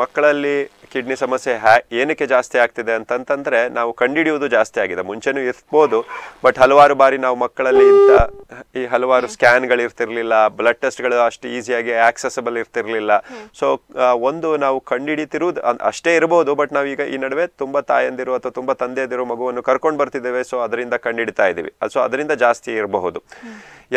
ಮಕ್ಕಳಲ್ಲಿ ಕಿಡ್ನಿ ಸಮಸ್ಯೆ ಹ್ಯಾ ಏನಕ್ಕೆ ಜಾಸ್ತಿ ಆಗ್ತಿದೆ ಅಂತಂತಂದರೆ ನಾವು ಕಂಡಿಡಿಯೋದು ಜಾಸ್ತಿ ಆಗಿದೆ ಮುಂಚೆನೂ ಇರ್ಬೋದು ಬಟ್ ಹಲವಾರು ಬಾರಿ ನಾವು ಮಕ್ಕಳಲ್ಲಿ ಇಂಥ ಈ ಹಲವಾರು ಸ್ಕ್ಯಾನ್ಗಳು ಇರ್ತಿರ್ಲಿಲ್ಲ ಬ್ಲಡ್ ಟೆಸ್ಟ್ಗಳು ಅಷ್ಟು ಈಸಿಯಾಗಿ ಆಕ್ಸೆಸಬಲ್ ಇರ್ತಿರ್ಲಿಲ್ಲ ಸೊ ಒಂದು ನಾವು ಕಂಡಿಡಿತಿರುವುದು ಅಷ್ಟೇ ಇರ್ಬೋದು ಬಟ್ ನಾವೀಗ ಈ ನಡುವೆ ತುಂಬ ತಾಯಂದಿರು ಅಥವಾ ತುಂಬ ತಂದೆಯಂದಿರು ಮಗುವನ್ನು ಕರ್ಕೊಂಡು ಬರ್ತಿದ್ದೇವೆ ಸೊ ಅದರಿಂದ ಕಂಡುಹಿಡಿತಾ ಇದ್ದೀವಿ ಸೊ ಅದರಿಂದ ಜಾಸ್ತಿ ಇರಬಹುದು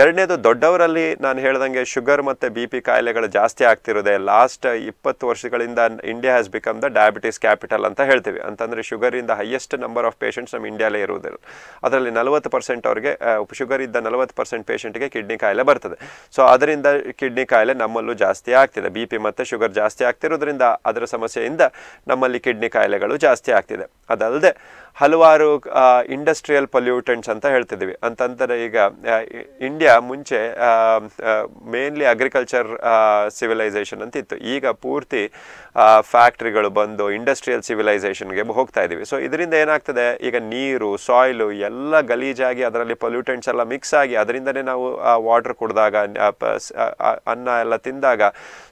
ಎರಡನೇದು ದೊಡ್ಡವರಲ್ಲಿ ನಾನು ಹೇಳ್ದಂಗೆ ಶುಗರ್ ಮತ್ತು ಬಿ ಪಿ ಕಾಯಿಲೆಗಳು ಜಾಸ್ತಿ ಆಗ್ತಿರೋದೆ ಲಾಸ್ಟ್ ಇಪ್ಪತ್ತು ವರ್ಷಗಳಿಂದ India has become the diabetes capital ಅಂತ ಹೇಳ್ತೀವಿ ಅಂತಂದರೆ ಶುಗರಿಂದ ಹೈಯೆಸ್ಟ್ ನಂಬರ್ ಆಫ್ ಪೇಷಂಟ್ಸ್ ನಮ್ಮ ಇಂಡಿಯಾಲೇ ಇರುವುದಿಲ್ಲ ಅದರಲ್ಲಿ ನಲವತ್ತು ಪರ್ಸೆಂಟ್ ಅವರಿಗೆ ಶುಗರ್ ಇದ್ದ ನಲವತ್ತು ಪರ್ಸೆಂಟ್ ಪೇಷೆಂಟ್ಗೆ ಕಿಡ್ನಿ ಕಾಯಿಲೆ ಬರ್ತದೆ ಸೊ ಅದರಿಂದ ಕಿಡ್ನಿ ಕಾಯಿಲೆ ನಮ್ಮಲ್ಲೂ ಜಾಸ್ತಿ ಆಗ್ತಿದೆ ಬಿ ಪಿ ಮತ್ತು ಶುಗರ್ ಜಾಸ್ತಿ ಆಗ್ತಿರೋದ್ರಿಂದ ಅದರ ಸಮಸ್ಯೆಯಿಂದ ನಮ್ಮಲ್ಲಿ ಕಿಡ್ನಿ ಕಾಯಿಲೆಗಳು ಜಾಸ್ತಿ ಆಗ್ತಿದೆ ಅದಲ್ಲದೆ ಹಲವಾರು ಇಂಡಸ್ಟ್ರಿಯಲ್ ಪೊಲ್ಯೂಟೆಂಟ್ಸ್ ಅಂತ ಹೇಳ್ತಿದ್ದೀವಿ ಅಂತಂದರೆ ಈಗ ಇಂಡಿಯಾ ಮುಂಚೆ ಮೇನ್ಲಿ ಅಗ್ರಿಕಲ್ಚರ್ ಸಿವಿಲೈಸೇಷನ್ ಅಂತ ಇತ್ತು ಈಗ ಪೂರ್ತಿ ಫ್ಯಾಕ್ಟ್ರಿಗಳು ಬಂದು ಇಂಡಸ್ಟ್ರಿಯಲ್ ಸಿವಿಲೈಸೇಷನ್ಗೆ ಹೋಗ್ತಾ ಇದ್ದೀವಿ ಸೊ ಇದರಿಂದ ಏನಾಗ್ತದೆ ಈಗ ನೀರು ಸಾಯಿಲು ಎಲ್ಲ ಗಲೀಜಾಗಿ ಅದರಲ್ಲಿ ಪೊಲ್ಯೂಟೆಂಟ್ಸ್ ಎಲ್ಲ ಮಿಕ್ಸ್ ಆಗಿ ಅದರಿಂದನೇ ನಾವು ವಾಟರ್ ಕುಡಿದಾಗ ಅನ್ನ ಎಲ್ಲ ತಿಂದಾಗ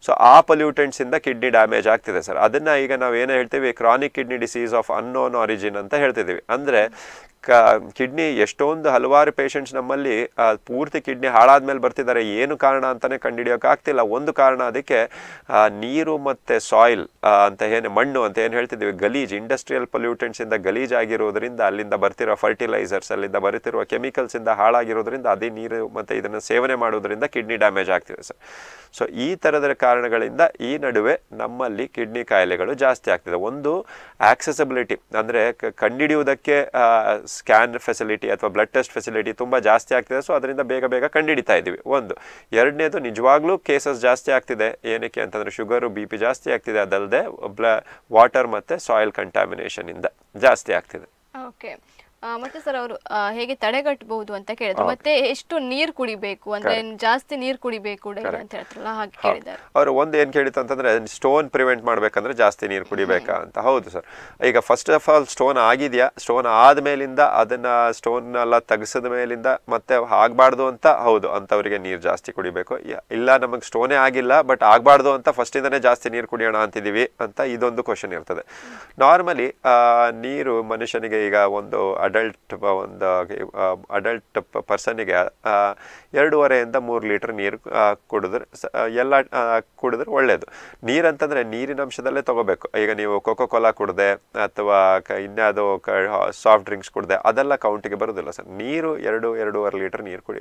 ಸೊ ಆ ಪೊಲ್ಯೂಟೆಂಟ್ಸಿಂದ ಕಿಡ್ನಿ ಡ್ಯಾಮೇಜ್ ಆಗ್ತಿದೆ ಸರ್ ಅದನ್ನು ಈಗ ನಾವು ಏನು ಹೇಳ್ತೀವಿ chronic kidney disease of unknown origin ಅಂತ ಹೇಳ್ತಿದ್ದೀವಿ ಅಂದರೆ ಕ ಕಿಡ್ನಿ ಎಷ್ಟೊಂದು ಹಲವಾರು ಪೇಷಂಟ್ಸ್ ನಮ್ಮಲ್ಲಿ ಪೂರ್ತಿ ಕಿಡ್ನಿ ಹಾಳಾದ್ಮೇಲೆ ಬರ್ತಿದ್ದಾರೆ ಏನು ಕಾರಣ ಅಂತಲೇ ಕಂಡುಹಿಡಿಯೋಕ್ಕಾಗ್ತಿಲ್ಲ ಒಂದು ಕಾರಣ ಅದಕ್ಕೆ ನೀರು ಮತ್ತು ಸಾಯಿಲ್ ಅಂತ ಏನು ಮಣ್ಣು ಅಂತ ಏನು ಹೇಳ್ತಿದ್ದೀವಿ ಗಲೀಜ್ ಇಂಡಸ್ಟ್ರಿಯಲ್ ಪೊಲ್ಯೂಟೆಂಟ್ಸಿಂದ ಗಲೀಜ್ ಆಗಿರೋದ್ರಿಂದ ಅಲ್ಲಿಂದ ಬರ್ತಿರೋ ಫರ್ಟಿಲೈಸರ್ಸ್ ಅಲ್ಲಿಂದ ಬರ್ತಿರೋ ಕೆಮಿಕಲ್ಸಿಂದ ಹಾಳಾಗಿರೋದ್ರಿಂದ ಅದೇ ನೀರು ಮತ್ತು ಇದನ್ನು ಸೇವನೆ ಮಾಡೋದ್ರಿಂದ ಕಿಡ್ನಿ ಡ್ಯಾಮೇಜ್ ಆಗ್ತಿದೆ ಸರ್ ಸೊ ಈ ಥರದ ಕಾರಣಗಳಿಂದ ಈ ನಡುವೆ ನಮ್ಮಲ್ಲಿ ಕಿಡ್ನಿ ಕಾಯಿಲೆಗಳು ಜಾಸ್ತಿ ಆಗ್ತಿದೆ ಒಂದು ಆಕ್ಸೆಸಬಿಲಿಟಿ ಅಂದರೆ ಕಂಡಿಡಿಯುವುದಕ್ಕೆ ಸ್ಕ್ಯಾನ್ ಫೆಸಿಲಿಟಿ ಅಥವಾ ಬ್ಲಡ್ ಟೆಸ್ಟ್ ಫೆಸಿಲಿಟಿ ತುಂಬ ಜಾಸ್ತಿ ಆಗ್ತಿದೆ ಸೊ ಅದರಿಂದ ಬೇಗ ಬೇಗ ಕಂಡಿಡಿತಾ ಇದ್ದೀವಿ ಒಂದು ಎರಡನೇದು ನಿಜವಾಗ್ಲೂ ಕೇಸಸ್ ಜಾಸ್ತಿ ಆಗ್ತಿದೆ ಏನಕ್ಕೆ ಅಂತಂದರೆ ಶುಗರು ಬಿ ಪಿ ಜಾಸ್ತಿ ಆಗ್ತಿದೆ ಅದಲ್ಲದೆ ಬ್ಲ ವಾಟರ್ ಮತ್ತು ಸಾಯಿಲ್ ಕಂಟಾಮಿನೇಷನಿಂದ ಜಾಸ್ತಿ ಆಗ್ತಿದೆ ಓಕೆ ಮತ್ತೆ ಸರ್ ಅವರು ಹೇಗೆ ತಡೆಗಟ್ಟಬಹುದು ಅಂತ ಕೇಳಿದ್ರು ಮತ್ತೆ ಎಷ್ಟು ನೀರ್ ಕುಡಿಬೇಕು ಅಂದ್ರೆ ಜಾಸ್ತಿ ನೀರ್ ಕುಡಿಬೇಕು ಅಂತ ಹೇಳ್ತಾರಲ್ಲ ಹಾಗೆ ಕೇಳಿದ್ದಾರೆ ಅವರು ಒಂದು ಏನ್ ಕೇಳಿತ್ತು ಅಂತಂದ್ರೆ ಸ್ಟೋನ್ ಪ್ರಿವೆಂಟ್ ಮಾಡ್ಬೇಕಂದ್ರೆ ಜಾಸ್ತಿ ನೀರ್ ಕುಡಿಬೇಕಾ ಅಂತ ಹೌದು ಸರ್ ಈಗ ಫಸ್ಟ್ ಆಫ್ ಆಲ್ ಸ್ಟೋನ್ ಆಗಿದ್ಯಾ ಸ್ಟೋನ್ ಆದ್ಮೇಲಿಂದ ಅದನ್ನ ಸ್ಟೋನ್ ಎಲ್ಲ ತೆಗೆಸಿದ ಮೇಲಿಂದ ಮತ್ತೆ ಆಗ್ಬಾರ್ದು ಅಂತ ಹೌದು ಅಂತ ಅವರಿಗೆ ನೀರ್ ಜಾಸ್ತಿ ಕುಡಿಬೇಕು ಇಲ್ಲ ನಮಗ್ ಸ್ಟೋನೇ ಆಗಿಲ್ಲ ಬಟ್ ಆಗ್ಬಾರ್ದು ಅಂತ ಫಸ್ಟ್ ಇಂದಾನೆ ಜಾಸ್ತಿ ನೀರ್ ಕುಡಿಯೋಣ ಅಂತಿದೀವಿ ಅಂತ ಇದೊಂದು ಕ್ವಶನ್ ಇರ್ತದೆ ನಾರ್ಮಲಿ ನೀರು ಮನುಷ್ಯನಿಗೆ ಈಗ ಒಂದು ಅಡಲ್ಟ್ ಒಂದು ಅಡಲ್ಟ್ ಪರ್ಸನಿಗೆ ಎರಡೂವರೆಯಿಂದ ಮೂರು ಲೀಟ್ರ್ ನೀರು ಕುಡಿದ್ರೆ ಎಲ್ಲ ಕುಡಿದ್ರೆ ಒಳ್ಳೆಯದು ಅಂತಂದರೆ ನೀರಿನ ಅಂಶದಲ್ಲೇ ತೊಗೋಬೇಕು ಈಗ ನೀವು ಕೊಕೋ ಕೋಲಾ ಕುಡಿದೆ ಅಥವಾ ಕ ಇನ್ಯಾವುದೋ ಕ ಸಾಫ್ಟ್ ಡ್ರಿಂಕ್ಸ್ ಕುಡಿದೆ ಅದೆಲ್ಲ ಕೌಂಟಿಗೆ ಬರೋದಿಲ್ಲ ಸರ್ ನೀರು ಎರಡು ಎರಡೂವರೆ ಲೀಟ್ರ್ ನೀರು ಕುಡಿ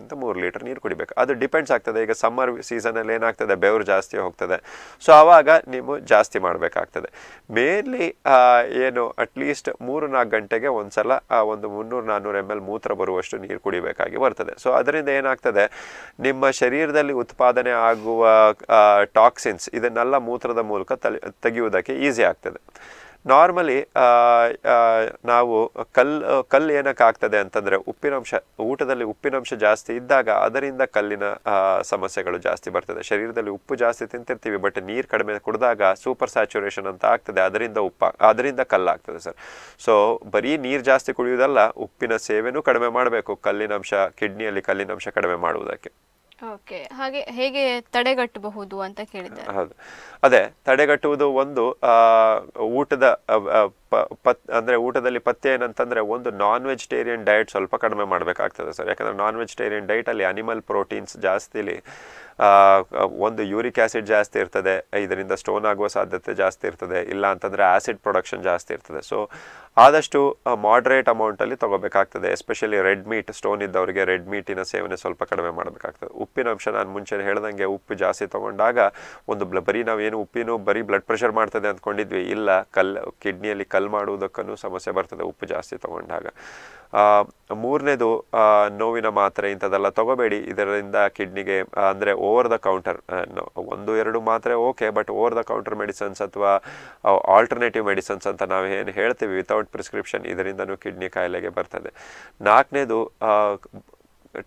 ಅಂತ ಮೂರು ಲೀಟ್ರ್ ನೀರು ಕುಡಿಬೇಕು ಅದು ಡಿಪೆಂಡ್ಸ್ ಆಗ್ತದೆ ಈಗ ಸಮ್ಮರ್ ಸೀಸನಲ್ಲಿ ಏನಾಗ್ತದೆ ಬೆವರು ಜಾಸ್ತಿ ಹೋಗ್ತದೆ ಸೊ ಆವಾಗ ನೀವು ಜಾಸ್ತಿ ಮಾಡಬೇಕಾಗ್ತದೆ ಮೇನ್ಲಿ ಏನು ಅಟ್ಲೀಸ್ಟ್ ಮೂರು ನಾಲ್ಕು ಗಂಟೆಗೆ ಒಂದು ಸಲ ಆ ಒಂದು ಮುನ್ನೂರು ನಾನ್ನೂರು ಎಮ್ ಎಲ್ ಮೂತ್ರ ಬರುವಷ್ಟು ನೀರು ಕುಡಿಬೇಕಾಗಿ ಬರ್ತದೆ ಸೊ ಅದರಿಂದ ಏನಾಗ್ತದೆ ನಿಮ್ಮ ಶರೀರದಲ್ಲಿ ಉತ್ಪಾದನೆ ಆಗುವ ಟಾಕ್ಸಿನ್ಸ್ ಇದನ್ನೆಲ್ಲ ಮೂತ್ರದ ಮೂಲಕ ತಲೆ ತೆಗೆಯುವುದಕ್ಕೆ ಈಸಿ ಆಗ್ತದೆ ನಾರ್ಮಲಿ ನಾವು ಕಲ್ಲು ಕಲ್ಲು ಏನಕ್ಕೆ ಆಗ್ತದೆ ಅಂತಂದರೆ ಉಪ್ಪಿನಂಶ ಊಟದಲ್ಲಿ ಉಪ್ಪಿನಂಶ ಜಾಸ್ತಿ ಇದ್ದಾಗ ಅದರಿಂದ ಕಲ್ಲಿನ ಸಮಸ್ಯೆಗಳು ಜಾಸ್ತಿ ಬರ್ತದೆ ಶರೀರದಲ್ಲಿ ಉಪ್ಪು ಜಾಸ್ತಿ ತಿಂತಿರ್ತೀವಿ ಬಟ್ ನೀರು ಕಡಿಮೆ ಕುಡಿದಾಗ ಸೂಪರ್ ಸ್ಯಾಚುರೇಷನ್ ಅಂತ ಆಗ್ತದೆ ಅದರಿಂದ ಉಪ್ಪ ಅದರಿಂದ ಕಲ್ಲಾಗ್ತದೆ ಸರ್ ಸೊ ಬರೀ ನೀರು ಜಾಸ್ತಿ ಕುಡಿಯುವುದಲ್ಲ ಉಪ್ಪಿನ ಸೇವೆನೂ ಕಡಿಮೆ ಮಾಡಬೇಕು ಕಲ್ಲಿನಂಶ ಕಿಡ್ನಿಯಲ್ಲಿ ಕಲ್ಲಿನಂಶ ಕಡಿಮೆ ಮಾಡುವುದಕ್ಕೆ ಓಕೆ ಹಾಗೆ ಹೇಗೆ ತಡೆಗಟ್ಟಬಹುದು ಅಂತ ಕೇಳಿದ್ದಾರೆ ಹೌದು ಅದೇ ತಡೆಗಟ್ಟುವುದು ಒಂದು ಊಟದ ಪ ಪತ್ ಅಂದರೆ ಊಟದಲ್ಲಿ ಪಥ್ಯ ಏನಂತಂದರೆ ಒಂದು ನಾನ್ ವೆಜಿಟೇರಿಯನ್ ಡಯಟ್ ಸ್ವಲ್ಪ ಕಡಿಮೆ ಮಾಡಬೇಕಾಗ್ತದೆ ಸರ್ ಯಾಕಂದರೆ ನಾನ್ ವೆಜಿಟೇರಿಯನ್ ಡಯಟಲ್ಲಿ ಅನಿಮಲ್ ಪ್ರೋಟೀನ್ಸ್ ಜಾಸ್ತಿಲಿ ಒಂದು ಯೂರಿಕ್ ಆ್ಯಸಿಡ್ ಜಾಸ್ತಿ ಇರ್ತದೆ ಇದರಿಂದ ಸ್ಟೋನ್ ಆಗುವ ಸಾಧ್ಯತೆ ಜಾಸ್ತಿ ಇರ್ತದೆ ಇಲ್ಲ ಅಂತಂದರೆ ಆ್ಯಸಿಡ್ ಪ್ರೊಡಕ್ಷನ್ ಜಾಸ್ತಿ ಇರ್ತದೆ ಸೊ ಆದಷ್ಟು ಮಾಡ್ರೇಟ್ ಅಮೌಂಟಲ್ಲಿ ತೊಗೋಬೇಕಾಗ್ತದೆ ಎಸ್ಪೆಷಲಿ ರೆಡ್ ಮೀಟ್ ಸ್ಟೋನ್ ಇದ್ದವರಿಗೆ ರೆಡ್ ಮೀಟಿನ ಸೇವನೆ ಸ್ವಲ್ಪ ಕಡಿಮೆ ಮಾಡಬೇಕಾಗ್ತದೆ ಉಪ್ಪಿನ ಅಂಶ ನಾನು ಮುಂಚೆ ಹೇಳ್ದಂಗೆ ಉಪ್ಪು ಜಾಸ್ತಿ ತೊಗೊಂಡಾಗ ಒಂದು ಬರೀ ಏನು ಉಪ್ಪಿನೂ ಬರೀ ಬ್ಲಡ್ ಪ್ರೆಷರ್ ಮಾಡ್ತದೆ ಅಂದ್ಕೊಂಡಿದ್ವಿ ಇಲ್ಲ ಕಲ್ ಕಿಡ್ನಿಯಲ್ಲಿ ಕಲ್ ಸ್ಮೆಲ್ ಮಾಡುವುದಕ್ಕೂ ಸಮಸ್ಯೆ ಬರ್ತದೆ ಉಪ್ಪು ಜಾಸ್ತಿ ತಗೊಂಡಾಗ ಮೂರನೇದು ನೋವಿನ ಮಾತ್ರೆ ಇಂಥದ್ದೆಲ್ಲ ತಗೋಬೇಡಿ ಇದರಿಂದ ಕಿಡ್ನಿಗೆ ಅಂದರೆ ಓವರ್ ದ ಕೌಂಟರ್ ಒಂದು ಎರಡು ಮಾತ್ರೆ okay but over the counter medicines ಅಥವಾ ಆಲ್ಟರ್ನೇಟಿವ್ ಮೆಡಿಸನ್ಸ್ ಅಂತ ನಾವು ಏನು ಹೇಳ್ತೀವಿ ವಿತೌಟ್ ಪ್ರಿಸ್ಕ್ರಿಪ್ಷನ್ ಇದರಿಂದನೂ ಕಿಡ್ನಿ ಕಾಯಿಲೆಗೆ ಬರ್ತದೆ ನಾಲ್ಕನೇದು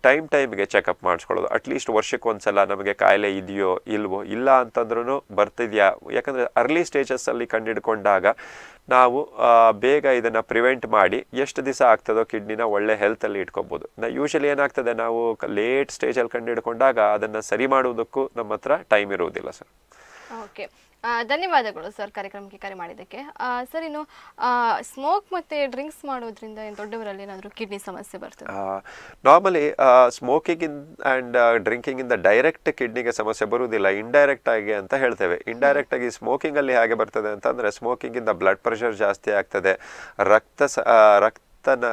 ಟೈಮ್ ಟೈಮ್ಗೆ ಚೆಕಪ್ ಮಾಡಿಸ್ಕೊಳ್ಳೋದು ಅಟ್ಲೀಸ್ಟ್ ವರ್ಷಕ್ಕೆ ಒಂದು ಸಲ ನಮಗೆ ಕಾಯಿಲೆ ಇದೆಯೋ ಇಲ್ವೋ ಇಲ್ಲ ಅಂತಂದ್ರೂ ಬರ್ತಿದೆಯಾ ಯಾಕಂದರೆ ಅರ್ಲಿ ಸ್ಟೇಜಸ್ಸಲ್ಲಿ ಕಂಡಿಡ್ಕೊಂಡಾಗ ನಾವು ಬೇಗ ಇದನ್ನು ಪ್ರಿವೆಂಟ್ ಮಾಡಿ ಎಷ್ಟು ದಿವಸ ಆಗ್ತದೋ ಕಿಡ್ನಿನ ಒಳ್ಳೆ ಹೆಲ್ತಲ್ಲಿ ಇಟ್ಕೊಬೋದು ನಾ ಯೂಶಲಿ ಏನಾಗ್ತದೆ ನಾವು ಲೇಟ್ ಸ್ಟೇಜಲ್ಲಿ ಕಂಡು ಹಿಡ್ಕೊಂಡಾಗ ಅದನ್ನು ಸರಿ ಮಾಡುವುದಕ್ಕೂ ನಮ್ಮ ಹತ್ರ ಟೈಮ್ ಇರುವುದಿಲ್ಲ ಸರ್ ಓಕೆ ಧನ್ಯವಾದಗಳು ಸರ್ ಕಾರ್ಯಕ್ರಮಕ್ಕೆ ಕರೆ ಮಾಡಿದ್ದಕ್ಕೆ ಸರ್ ಇನ್ನು ಸ್ಮೋಕ್ ಮತ್ತೆ ಡ್ರಿಂಕ್ಸ್ ಮಾಡೋದ್ರಿಂದ ದೊಡ್ಡವರಲ್ಲಿ ಏನಾದರೂ ಕಿಡ್ನಿ ಸಮಸ್ಯೆ ಬರ್ತದೆ ನಾರ್ಮಲಿ ಸ್ಮೋಕಿಂಗ್ ಇನ್ ಆ್ಯಂಡ್ ಡ್ರಿಂಕಿಂಗಿಂದ ಡೈರೆಕ್ಟ್ ಕಿಡ್ನಿಗೆ ಸಮಸ್ಯೆ ಬರುವುದಿಲ್ಲ ಇಂಡೈರೆಕ್ಟ್ ಆಗಿ ಅಂತ ಹೇಳ್ತೇವೆ ಇಂಡೈರೆಕ್ಟ್ ಆಗಿ ಸ್ಮೋಕಿಂಗಲ್ಲಿ ಹೇಗೆ ಬರ್ತದೆ ಅಂತಂದರೆ ಸ್ಮೋಕಿಂಗಿಂದ ಬ್ಲಡ್ ಪ್ರೆಷರ್ ಜಾಸ್ತಿ ಆಗ್ತದೆ ರಕ್ತ ರಕ್ತ ತನ್ನ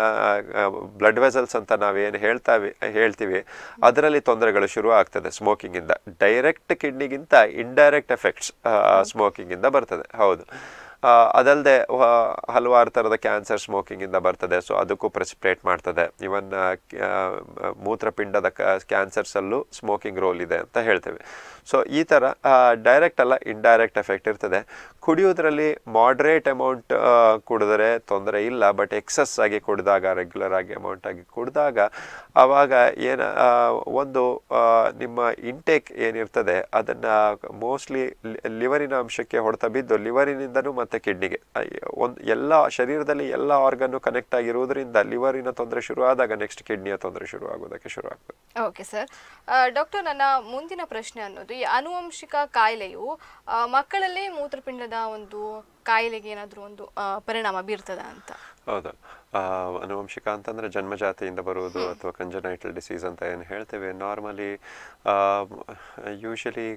ಬ್ಲಡ್ ವೆಸಲ್ಸ್ ಅಂತ ನಾವೇನು ಹೇಳ್ತಾ ಹೇಳ್ತೀವಿ ಅದರಲ್ಲಿ ತೊಂದರೆಗಳು ಶುರು ಆಗ್ತದೆ ಸ್ಮೋಕಿಂಗಿಂದ ಡೈರೆಕ್ಟ್ ಕಿಡ್ನಿಗಿಂತ ಇಂಡೈರೆಕ್ಟ್ ಎಫೆಕ್ಟ್ಸ್ ಸ್ಮೋಕಿಂಗಿಂದ ಬರ್ತದೆ ಹೌದು ಅದಲ್ಲದೆ ಹಲವಾರು ಥರದ ಕ್ಯಾನ್ಸರ್ ಸ್ಮೋಕಿಂಗಿಂದ ಬರ್ತದೆ ಸೊ ಅದಕ್ಕೂ ಪ್ರೆಸಿಪ್ರೇಟ್ ಮಾಡ್ತದೆ ಇವನ್ ಮೂತ್ರಪಿಂಡದ ಕ್ಯಾನ್ಸರ್ಸಲ್ಲೂ ಸ್ಮೋಕಿಂಗ್ ರೋಲ್ ಇದೆ ಅಂತ ಹೇಳ್ತೇವೆ ಸೊ ಈ ಥರ ಡೈರೆಕ್ಟ್ ಅಲ್ಲ ಇಂಡೈರೆಕ್ಟ್ ಎಫೆಕ್ಟ್ ಇರ್ತದೆ ಕುಡಿಯೋದ್ರಲ್ಲಿ ಮಾಡ್ರೇಟ್ ಅಮೌಂಟ್ ಕುಡಿದ್ರೆ ತೊಂದರೆ ಇಲ್ಲ ಬಟ್ ಎಕ್ಸಸ್ ಆಗಿ ಕುಡಿದಾಗ ರೆಗ್ಯುಲರ್ ಆಗಿ ಅಮೌಂಟ್ ಆಗಿ ಕುಡಿದಾಗ ಆವಾಗ ಏನ ಒಂದು ನಿಮ್ಮ ಇಂಟೇಕ್ ಏನಿರ್ತದೆ ಅದನ್ನು ಮೋಸ್ಟ್ಲಿ ಲಿವರಿನ ಅಂಶಕ್ಕೆ ಹೊಡೆತ ಬಿದ್ದು ಲಿವರಿನಿಂದನೂ ಮತ್ತೆ ಕಿಡ್ನಿಗೆ ಒಂದು ಎಲ್ಲ ಶರೀರದಲ್ಲಿ ಎಲ್ಲ ಆರ್ಗನ್ ಕನೆಕ್ಟ್ ಆಗಿರುವುದರಿಂದ ಲಿವರಿನ ತೊಂದರೆ ಶುರು ಆದಾಗ ನೆಕ್ಸ್ಟ್ ಕಿಡ್ನಿಯ ತೊಂದರೆ ಶುರು ಆಗೋದಕ್ಕೆ ಶುರು ಆಗ್ತದೆ ಓಕೆ ಸರ್ ಡಾಕ್ಟರ್ ನನ್ನ ಮುಂದಿನ ಪ್ರಶ್ನೆ ಅನ್ನೋದು ಈ ಆನುವಂಶಿಕ ಕಾಯಿಲೆಯು ಮಕ್ಕಳಲ್ಲಿ ಮೂತ್ರಪಿಂಡದ ಒಂದು ಕಾಯಿಲೆಗೆ ಏನಾದರೂ ಒಂದು ಪರಿಣಾಮ ಬೀರ್ತದ ಅಂತ ಹೌದಾ ಅನುವಂಶಿಕ ಅಂತಂದರೆ ಜನ್ಮಜಾತಿಯಿಂದ ಬರುವುದು ಅಥವಾ ಕಂಜನೈಟಲ್ ಡಿಸೀಸ್ ಅಂತ ಏನು ಹೇಳ್ತೇವೆ ನಾರ್ಮಲಿ ಯೂಶಲಿ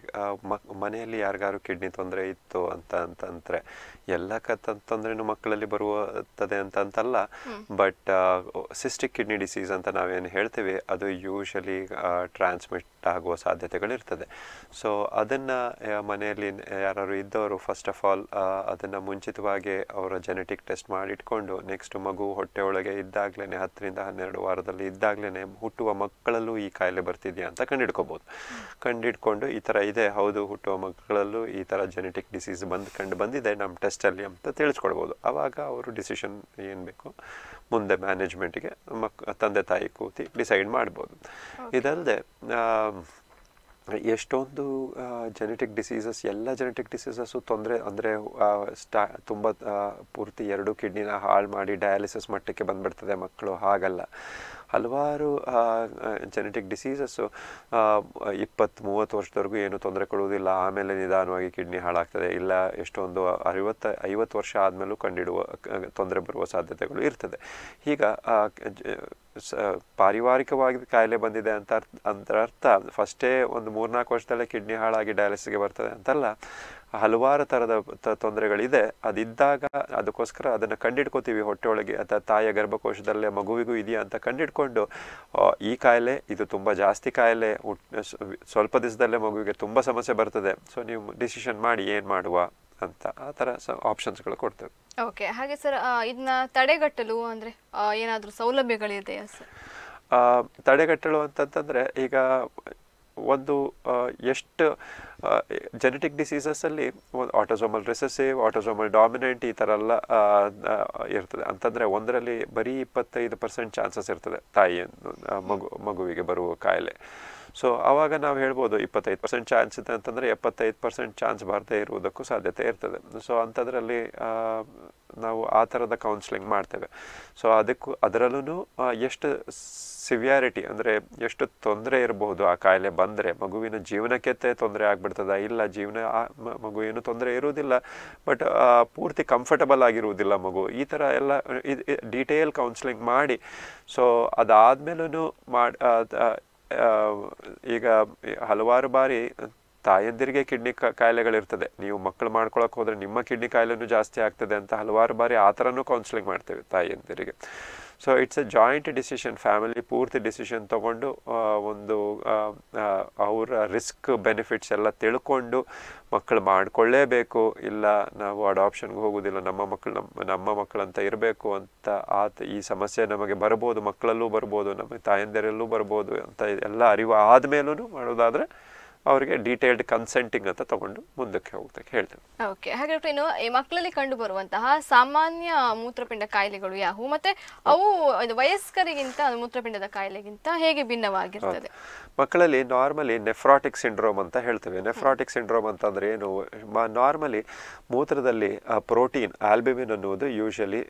ಮನೆಯಲ್ಲಿ ಯಾರಿಗಾರು ಕಿಡ್ನಿ ತೊಂದರೆ ಇತ್ತು ಅಂತ ಅಂತಂದರೆ ಎಲ್ಲ ತೊಂದರೆನೂ ಮಕ್ಕಳಲ್ಲಿ ಬರುತ್ತದೆ ಅಂತಂತಲ್ಲ ಬಟ್ ಸಿಸ್ಟಿಕ್ ಕಿಡ್ನಿ ಡಿಸೀಸ್ ಅಂತ ನಾವೇನು ಹೇಳ್ತೇವೆ ಅದು ಯೂಶಲಿ ಟ್ರಾನ್ಸ್ಮಿಟ್ ಆಗುವ ಸಾಧ್ಯತೆಗಳಿರ್ತದೆ ಸೊ ಅದನ್ನು ಮನೆಯಲ್ಲಿ ಯಾರು ಇದ್ದವರು ಫಸ್ಟ್ ಆಫ್ ಆಲ್ ಅದನ್ನು ಮುಂಚಿತವಾಗಿ ಅವರ ಜೆನೆಟಿಕ್ ಟೆಸ್ಟ್ ಮಾಡಿಟ್ಕೊಂಡು ನೆಕ್ಸ್ಟ್ ಮಗು ಹೊಟ್ಟೆ ಒಳಗೆ ಇದ್ದಾಗಲೇ ಹತ್ತರಿಂದ ಹನ್ನೆರಡು ವಾರದಲ್ಲಿ ಇದ್ದಾಗಲೇ ಹುಟ್ಟುವ ಮಕ್ಕಳಲ್ಲೂ ಈ ಕಾಯಿಲೆ ಬರ್ತಿದೆಯಾ ಅಂತ ಕಂಡಿಡ್ಕೋಬೋದು ಕಂಡಿಡ್ಕೊಂಡು ಈ ಥರ ಇದೆ ಹೌದು ಹುಟ್ಟುವ ಮಕ್ಕಳಲ್ಲೂ ಈ ಥರ ಜೆನೆಟಿಕ್ ಡಿಸೀಸ್ ಬಂದು ಕಂಡು ಬಂದಿದೆ ನಮ್ಮ ಟೆಸ್ಟಲ್ಲಿ ಅಂತ ತಿಳಿಸ್ಕೊಡ್ಬೋದು ಆವಾಗ ಅವರು ಡಿಸಿಷನ್ ಏನು ಬೇಕು ಮುಂದೆ ಮ್ಯಾನೇಜ್ಮೆಂಟ್ಗೆ ಮಕ್ ತಂದೆ ತಾಯಿ ಕೂತಿ ಡಿಸೈಡ್ ಮಾಡ್ಬೋದು ಇದಲ್ಲದೆ ಎಷ್ಟೊಂದು ಜೆನೆಟಿಕ್ ಡಿಸೀಸಸ್ ಎಲ್ಲ ಜೆನೆಟಿಕ್ ಡಿಸೀಸಸ್ಸು ತೊಂದರೆ ಅಂದರೆ ಸ್ಟಾ ತುಂಬ ಪೂರ್ತಿ ಎರಡು ಕಿಡ್ನಿನ ಹಾಳು ಮಾಡಿ ಡಯಾಲಿಸಿಸ್ ಮಟ್ಟಕ್ಕೆ ಬಂದುಬಿಡ್ತದೆ ಮಕ್ಕಳು ಹಾಗಲ್ಲ ಹಲವಾರು ಜೆನೆಟಿಕ್ ಡಿಸೀಸಸ್ಸು ಇಪ್ಪತ್ತು ಮೂವತ್ತು ವರ್ಷದವರೆಗೂ ಏನು ತೊಂದರೆ ಕೊಡುವುದಿಲ್ಲ ಆಮೇಲೆ ನಿಧಾನವಾಗಿ ಕಿಡ್ನಿ ಹಾಳಾಗ್ತದೆ ಇಲ್ಲ ಎಷ್ಟೊಂದು ಅರವತ್ತು ಐವತ್ತು ವರ್ಷ ಆದಮೇಲೂ ಕಂಡಿಡುವ ತೊಂದರೆ ಬರುವ ಸಾಧ್ಯತೆಗಳು ಇರ್ತದೆ ಈಗ ಸ ಪಾರಿವಾರಿಕವಾಗಿ ಕಾಯಿಲೆ ಬಂದಿದೆ ಅಂತ ಅಂತ ಅರ್ಥ ಫಸ್ಟೇ ಒಂದು ಮೂರ್ನಾಲ್ಕು ವರ್ಷದಲ್ಲೇ ಕಿಡ್ನಿ ಹಾಳಾಗಿ ಡಯಾಲಿಸಿಸ್ಗೆ ಬರ್ತದೆ ಅಂತಲ್ಲ ಹಲವಾರು ಥರದ ತೊಂದರೆಗಳಿದೆ ಅದಿದ್ದಾಗ ಅದಕ್ಕೋಸ್ಕರ ಅದನ್ನು ಕಂಡಿಡ್ಕೋತೀವಿ ಹೊಟ್ಟೆಯೊಳಗೆ ಅಥವಾ ತಾಯಿಯ ಗರ್ಭಕೋಶದಲ್ಲೇ ಮಗುವಿಗೂ ಇದೆಯಾ ಅಂತ ಕಂಡಿಡ್ಕೊಂಡು ಈ ಕಾಯಿಲೆ ಇದು ತುಂಬ ಜಾಸ್ತಿ ಕಾಯಿಲೆ ಸ್ವಲ್ಪ ದಿವಸದಲ್ಲೇ ಮಗುವಿಗೆ ತುಂಬ ಸಮಸ್ಯೆ ಬರ್ತದೆ ಸೊ ನೀವು ಡಿಸಿಷನ್ ಮಾಡಿ ಏನು ಮಾಡುವ ಅಂತ ಆ ಥರ ಆಪ್ಷನ್ಸ್ಗಳು ಕೊಡ್ತೇವೆ ಓಕೆ ಹಾಗೆ ಸರ್ ಇದನ್ನ ತಡೆಗಟ್ಟಲು ಅಂದರೆ ಏನಾದರೂ ಸೌಲಭ್ಯಗಳಿದೆಯಾ ಸರ್ ತಡೆಗಟ್ಟಲು ಅಂತಂತಂದರೆ ಈಗ ಒಂದು ಎಷ್ಟು ಜೆನೆಟಿಕ್ ಡಿಸೀಸಸ್ಸಲ್ಲಿ ಒಂದು ಆಟೋಸೋಮಲ್ ರೆಸೆಸಿವ್ ಆಟೋಸೋಮಲ್ ಡಾಮಿನೆಂಟ್ ಈ ಥರ ಎಲ್ಲ ಇರ್ತದೆ ಅಂತಂದರೆ ಒಂದರಲ್ಲಿ ಬರೀ ಇಪ್ಪತ್ತೈದು ಪರ್ಸೆಂಟ್ ಚಾನ್ಸಸ್ ಇರ್ತದೆ ತಾಯಿ ಮಗು ಮಗುವಿಗೆ ಬರುವ ಕಾಯಿಲೆ ಸೊ ಆವಾಗ ನಾವು ಹೇಳ್ಬೋದು ಇಪ್ಪತ್ತೈದು ಪರ್ಸೆಂಟ್ ಚಾನ್ಸ್ ಇದೆ ಅಂತಂದರೆ ಎಪ್ಪತ್ತೈದು ಪರ್ಸೆಂಟ್ ಚಾನ್ಸ್ ಬರದೇ ಇರುವುದಕ್ಕೂ ಸಾಧ್ಯತೆ ಇರ್ತದೆ ಸೊ ಅಂಥದ್ರಲ್ಲಿ ನಾವು ಆ ಥರದ ಕೌನ್ಸಿಲಿಂಗ್ ಮಾಡ್ತೇವೆ ಸೊ ಅದಕ್ಕೂ ಅದರಲ್ಲೂ ಎಷ್ಟು ಸಿವಿಯಾರಿಟಿ ಅಂದರೆ ಎಷ್ಟು ತೊಂದರೆ ಇರಬಹುದು ಆ ಕಾಯಿಲೆ ಬಂದರೆ ಮಗುವಿನ ಜೀವನಕ್ಕೆ ತೊಂದರೆ ಆಗಿಬಿಡ್ತದ ಇಲ್ಲ ಜೀವನ ಮಗು ತೊಂದರೆ ಇರುವುದಿಲ್ಲ ಬಟ್ ಪೂರ್ತಿ ಕಂಫರ್ಟಬಲ್ ಆಗಿರುವುದಿಲ್ಲ ಮಗು ಈ ಥರ ಎಲ್ಲ ಡೀಟೇಲ್ ಕೌನ್ಸಿಲಿಂಗ್ ಮಾಡಿ ಸೊ ಅದಾದಮೇಲೂ ಮಾಡಿ ಈಗ ಹಲವಾರು ಬಾರಿ ತಾಯಂದಿರಿಗೆ ಕಿಡ್ನಿ ಕಾಯಿಲೆಗಳಿರ್ತದೆ ನೀವು ಮಕ್ಕಳು ಮಾಡ್ಕೊಳಕ್ಕೆ ಹೋದರೆ ನಿಮ್ಮ ಕಿಡ್ನಿ ಕಾಯಿಲೆನೂ ಜಾಸ್ತಿ ಆಗ್ತದೆ ಅಂತ ಹಲವಾರು ಬಾರಿ ಆ ಥರನೂ ಕೌನ್ಸಿಲಿಂಗ್ ಮಾಡ್ತೇವೆ ತಾಯಿಯಂದಿರಿಗೆ so it's a joint decision family ಪೂರ್ತಿ ಡಿಸಿಷನ್ ತಗೊಂಡು ಒಂದು ಅವರ ರಿಸ್ಕ್ ಬೆನಿಫಿಟ್ಸ್ ಎಲ್ಲ ತಿಳ್ಕೊಂಡು ಮಕ್ಕಳು ಮಾಡಿಕೊಳ್ಳೇಬೇಕು ಇಲ್ಲ ನಾವು ಅಡಾಪ್ಷನ್ಗೆ ಹೋಗೋದಿಲ್ಲ ನಮ್ಮ ಮಕ್ಕಳು ನಮ್ಮ ನಮ್ಮ ಮಕ್ಕಳಂತ ಇರಬೇಕು ಅಂತ ಆತ ಈ ಸಮಸ್ಯೆ ನಮಗೆ ಬರ್ಬೋದು ಮಕ್ಕಳಲ್ಲೂ ಬರ್ಬೋದು ನಮ್ಮ ತಾಯಂದಿರಲ್ಲೂ ಬರ್ಬೋದು ಅಂತ ಎಲ್ಲ ಅರಿವು ಆದಮೇಲೂ ಮಾಡೋದಾದರೆ ಅವರಿಗೆ ಡೀಟೇಲ್ಡ್ ಕನ್ಸೆಂಟಿಂಗ್ ಅಂತ ತಗೊಂಡು ಮುಂದಕ್ಕೆ ಹೋಗ್ತಾ ಹೇಳ್ತೇವೆ ಓಕೆ ಹಾಗೆ ಇನ್ನು ಮಕ್ಕಳಲ್ಲಿ ಕಂಡು ಬರುವಂತಹ ಸಾಮಾನ್ಯ ಮೂತ್ರಪಿಂಡ ಕಾಯಿಲೆಗಳು ಯಾವು ಮತ್ತೆ ಅವು ವಯಸ್ಕರಿಗಿಂತ ಮೂತ್ರಪಿಂಡದ ಕಾಯಿಲೆಗಿಂತ ಹೇಗೆ ಭಿನ್ನವಾಗಿರ್ತದೆ ಮಕ್ಕಳಲ್ಲಿ ನಾರ್ಮಲಿ ನೆಫ್ರಾಟಿಕ್ ಸಿಂಡ್ರೋಮ್ ಅಂತ ಹೇಳ್ತೇವೆ ನೆಫ್ರಾಟಿಕ್ ಸಿಂಡ್ರೋಮ್ ಅಂತಂದ್ರೆ ಏನು ನಾರ್ಮಲಿ ಮೂತ್ರದಲ್ಲಿ ಪ್ರೋಟೀನ್ ಆಲ್ಬಿಮಿನ್ ಅನ್ನುವುದು ಯೂಶಲಿ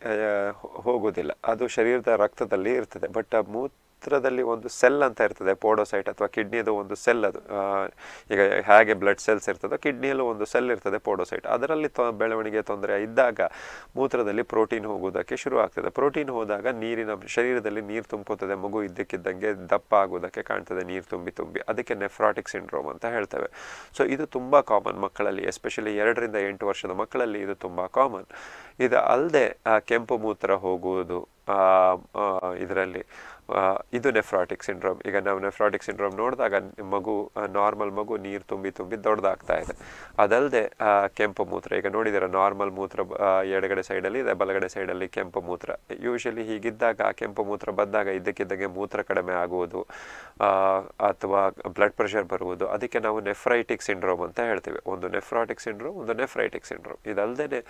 ಹೋಗೋದಿಲ್ಲ ಅದು ಶರೀರದ ರಕ್ತದಲ್ಲಿ ಇರ್ತದೆ ಬಟ್ ಮೂತ್ರ ಮೂತ್ರದಲ್ಲಿ ಒಂದು ಸೆಲ್ ಅಂತ ಇರ್ತದೆ ಪೋಡೋಸೈಟ್ ಅಥವಾ ಕಿಡ್ನಿದು ಒಂದು ಸೆಲ್ ಅದು ಈಗ ಹೇಗೆ ಬ್ಲಡ್ ಸೆಲ್ಸ್ ಇರ್ತದೋ ಕಿಡ್ನಿಯಲ್ಲೂ ಒಂದು ಸೆಲ್ ಇರ್ತದೆ ಪೋಡೋಸೈಟ್ ಅದರಲ್ಲಿ ತೊ ಬೆಳವಣಿಗೆ ತೊಂದರೆ ಇದ್ದಾಗ ಮೂತ್ರದಲ್ಲಿ ಪ್ರೋಟೀನ್ ಹೋಗೋದಕ್ಕೆ ಶುರು ಆಗ್ತದೆ ಪ್ರೋಟೀನ್ ಹೋದಾಗ ನೀರಿನ ಶರೀರದಲ್ಲಿ ನೀರು ತುಂಬುತ್ತದೆ ಮಗು ಇದ್ದಕ್ಕಿದ್ದಂಗೆ ದಪ್ಪ ಆಗೋದಕ್ಕೆ ಕಾಣ್ತದೆ ನೀರು ತುಂಬಿ ತುಂಬಿ ಅದಕ್ಕೆ ನೆಫ್ರಾಟಿಕ್ ಸಿಂಡ್ರೋಮ್ ಅಂತ ಹೇಳ್ತೇವೆ ಸೊ ಇದು ತುಂಬ ಕಾಮನ್ ಮಕ್ಕಳಲ್ಲಿ ಎಸ್ಪೆಷಲಿ ಎರಡರಿಂದ ಎಂಟು ವರ್ಷದ ಮಕ್ಕಳಲ್ಲಿ ಇದು ತುಂಬ ಕಾಮನ್ ಇದು ಅಲ್ಲದೆ ಕೆಂಪು ಮೂತ್ರ ಹೋಗುವುದು ಇದರಲ್ಲಿ ಇದು ನೆಫ್ರಾಟಿಕ್ ಸಿಂಡ್ರೋಮ್ ಈಗ ನಾವು ನೆಫ್ರಾಟಿಕ್ ಸಿಂಡ್ರೋಮ್ ನೋಡಿದಾಗ ಮಗು ನಾರ್ಮಲ್ ಮಗು ನೀರು ತುಂಬಿ ತುಂಬಿ ದೊಡ್ಡದಾಗ್ತಾ ಇದೆ ಅದಲ್ಲದೆ ಕೆಂಪು ಮೂತ್ರ ಈಗ ನೋಡಿದಿರ ನಾರ್ಮಲ್ ಮೂತ್ರ ಎಡಗಡೆ ಸೈಡಲ್ಲಿ ಇದೆ ಬಲಗಡೆ ಸೈಡಲ್ಲಿ ಕೆಂಪು ಮೂತ್ರ ಯೂಶಲಿ ಹೀಗಿದ್ದಾಗ ಕೆಂಪು ಮೂತ್ರ ಬಂದಾಗ ಇದ್ದಕ್ಕಿದ್ದಂಗೆ ಮೂತ್ರ ಕಡಿಮೆ ಆಗುವುದು ಅಥವಾ ಬ್ಲಡ್ ಪ್ರೆಷರ್ ಬರುವುದು ಅದಕ್ಕೆ ನಾವು ನೆಫ್ರೈಟಿಕ್ ಸಿಂಡ್ರೋಮ್ ಅಂತ ಹೇಳ್ತೀವಿ ಒಂದು ನೆಫ್ರಾಟಿಕ್ ಸಿಂಡ್ರೋಮ್ ಒಂದು ನೆಫ್ರೈಟಿಕ್ ಸಿಂಡ್ರೋಮ್ ಇದಲ್ಲದೆ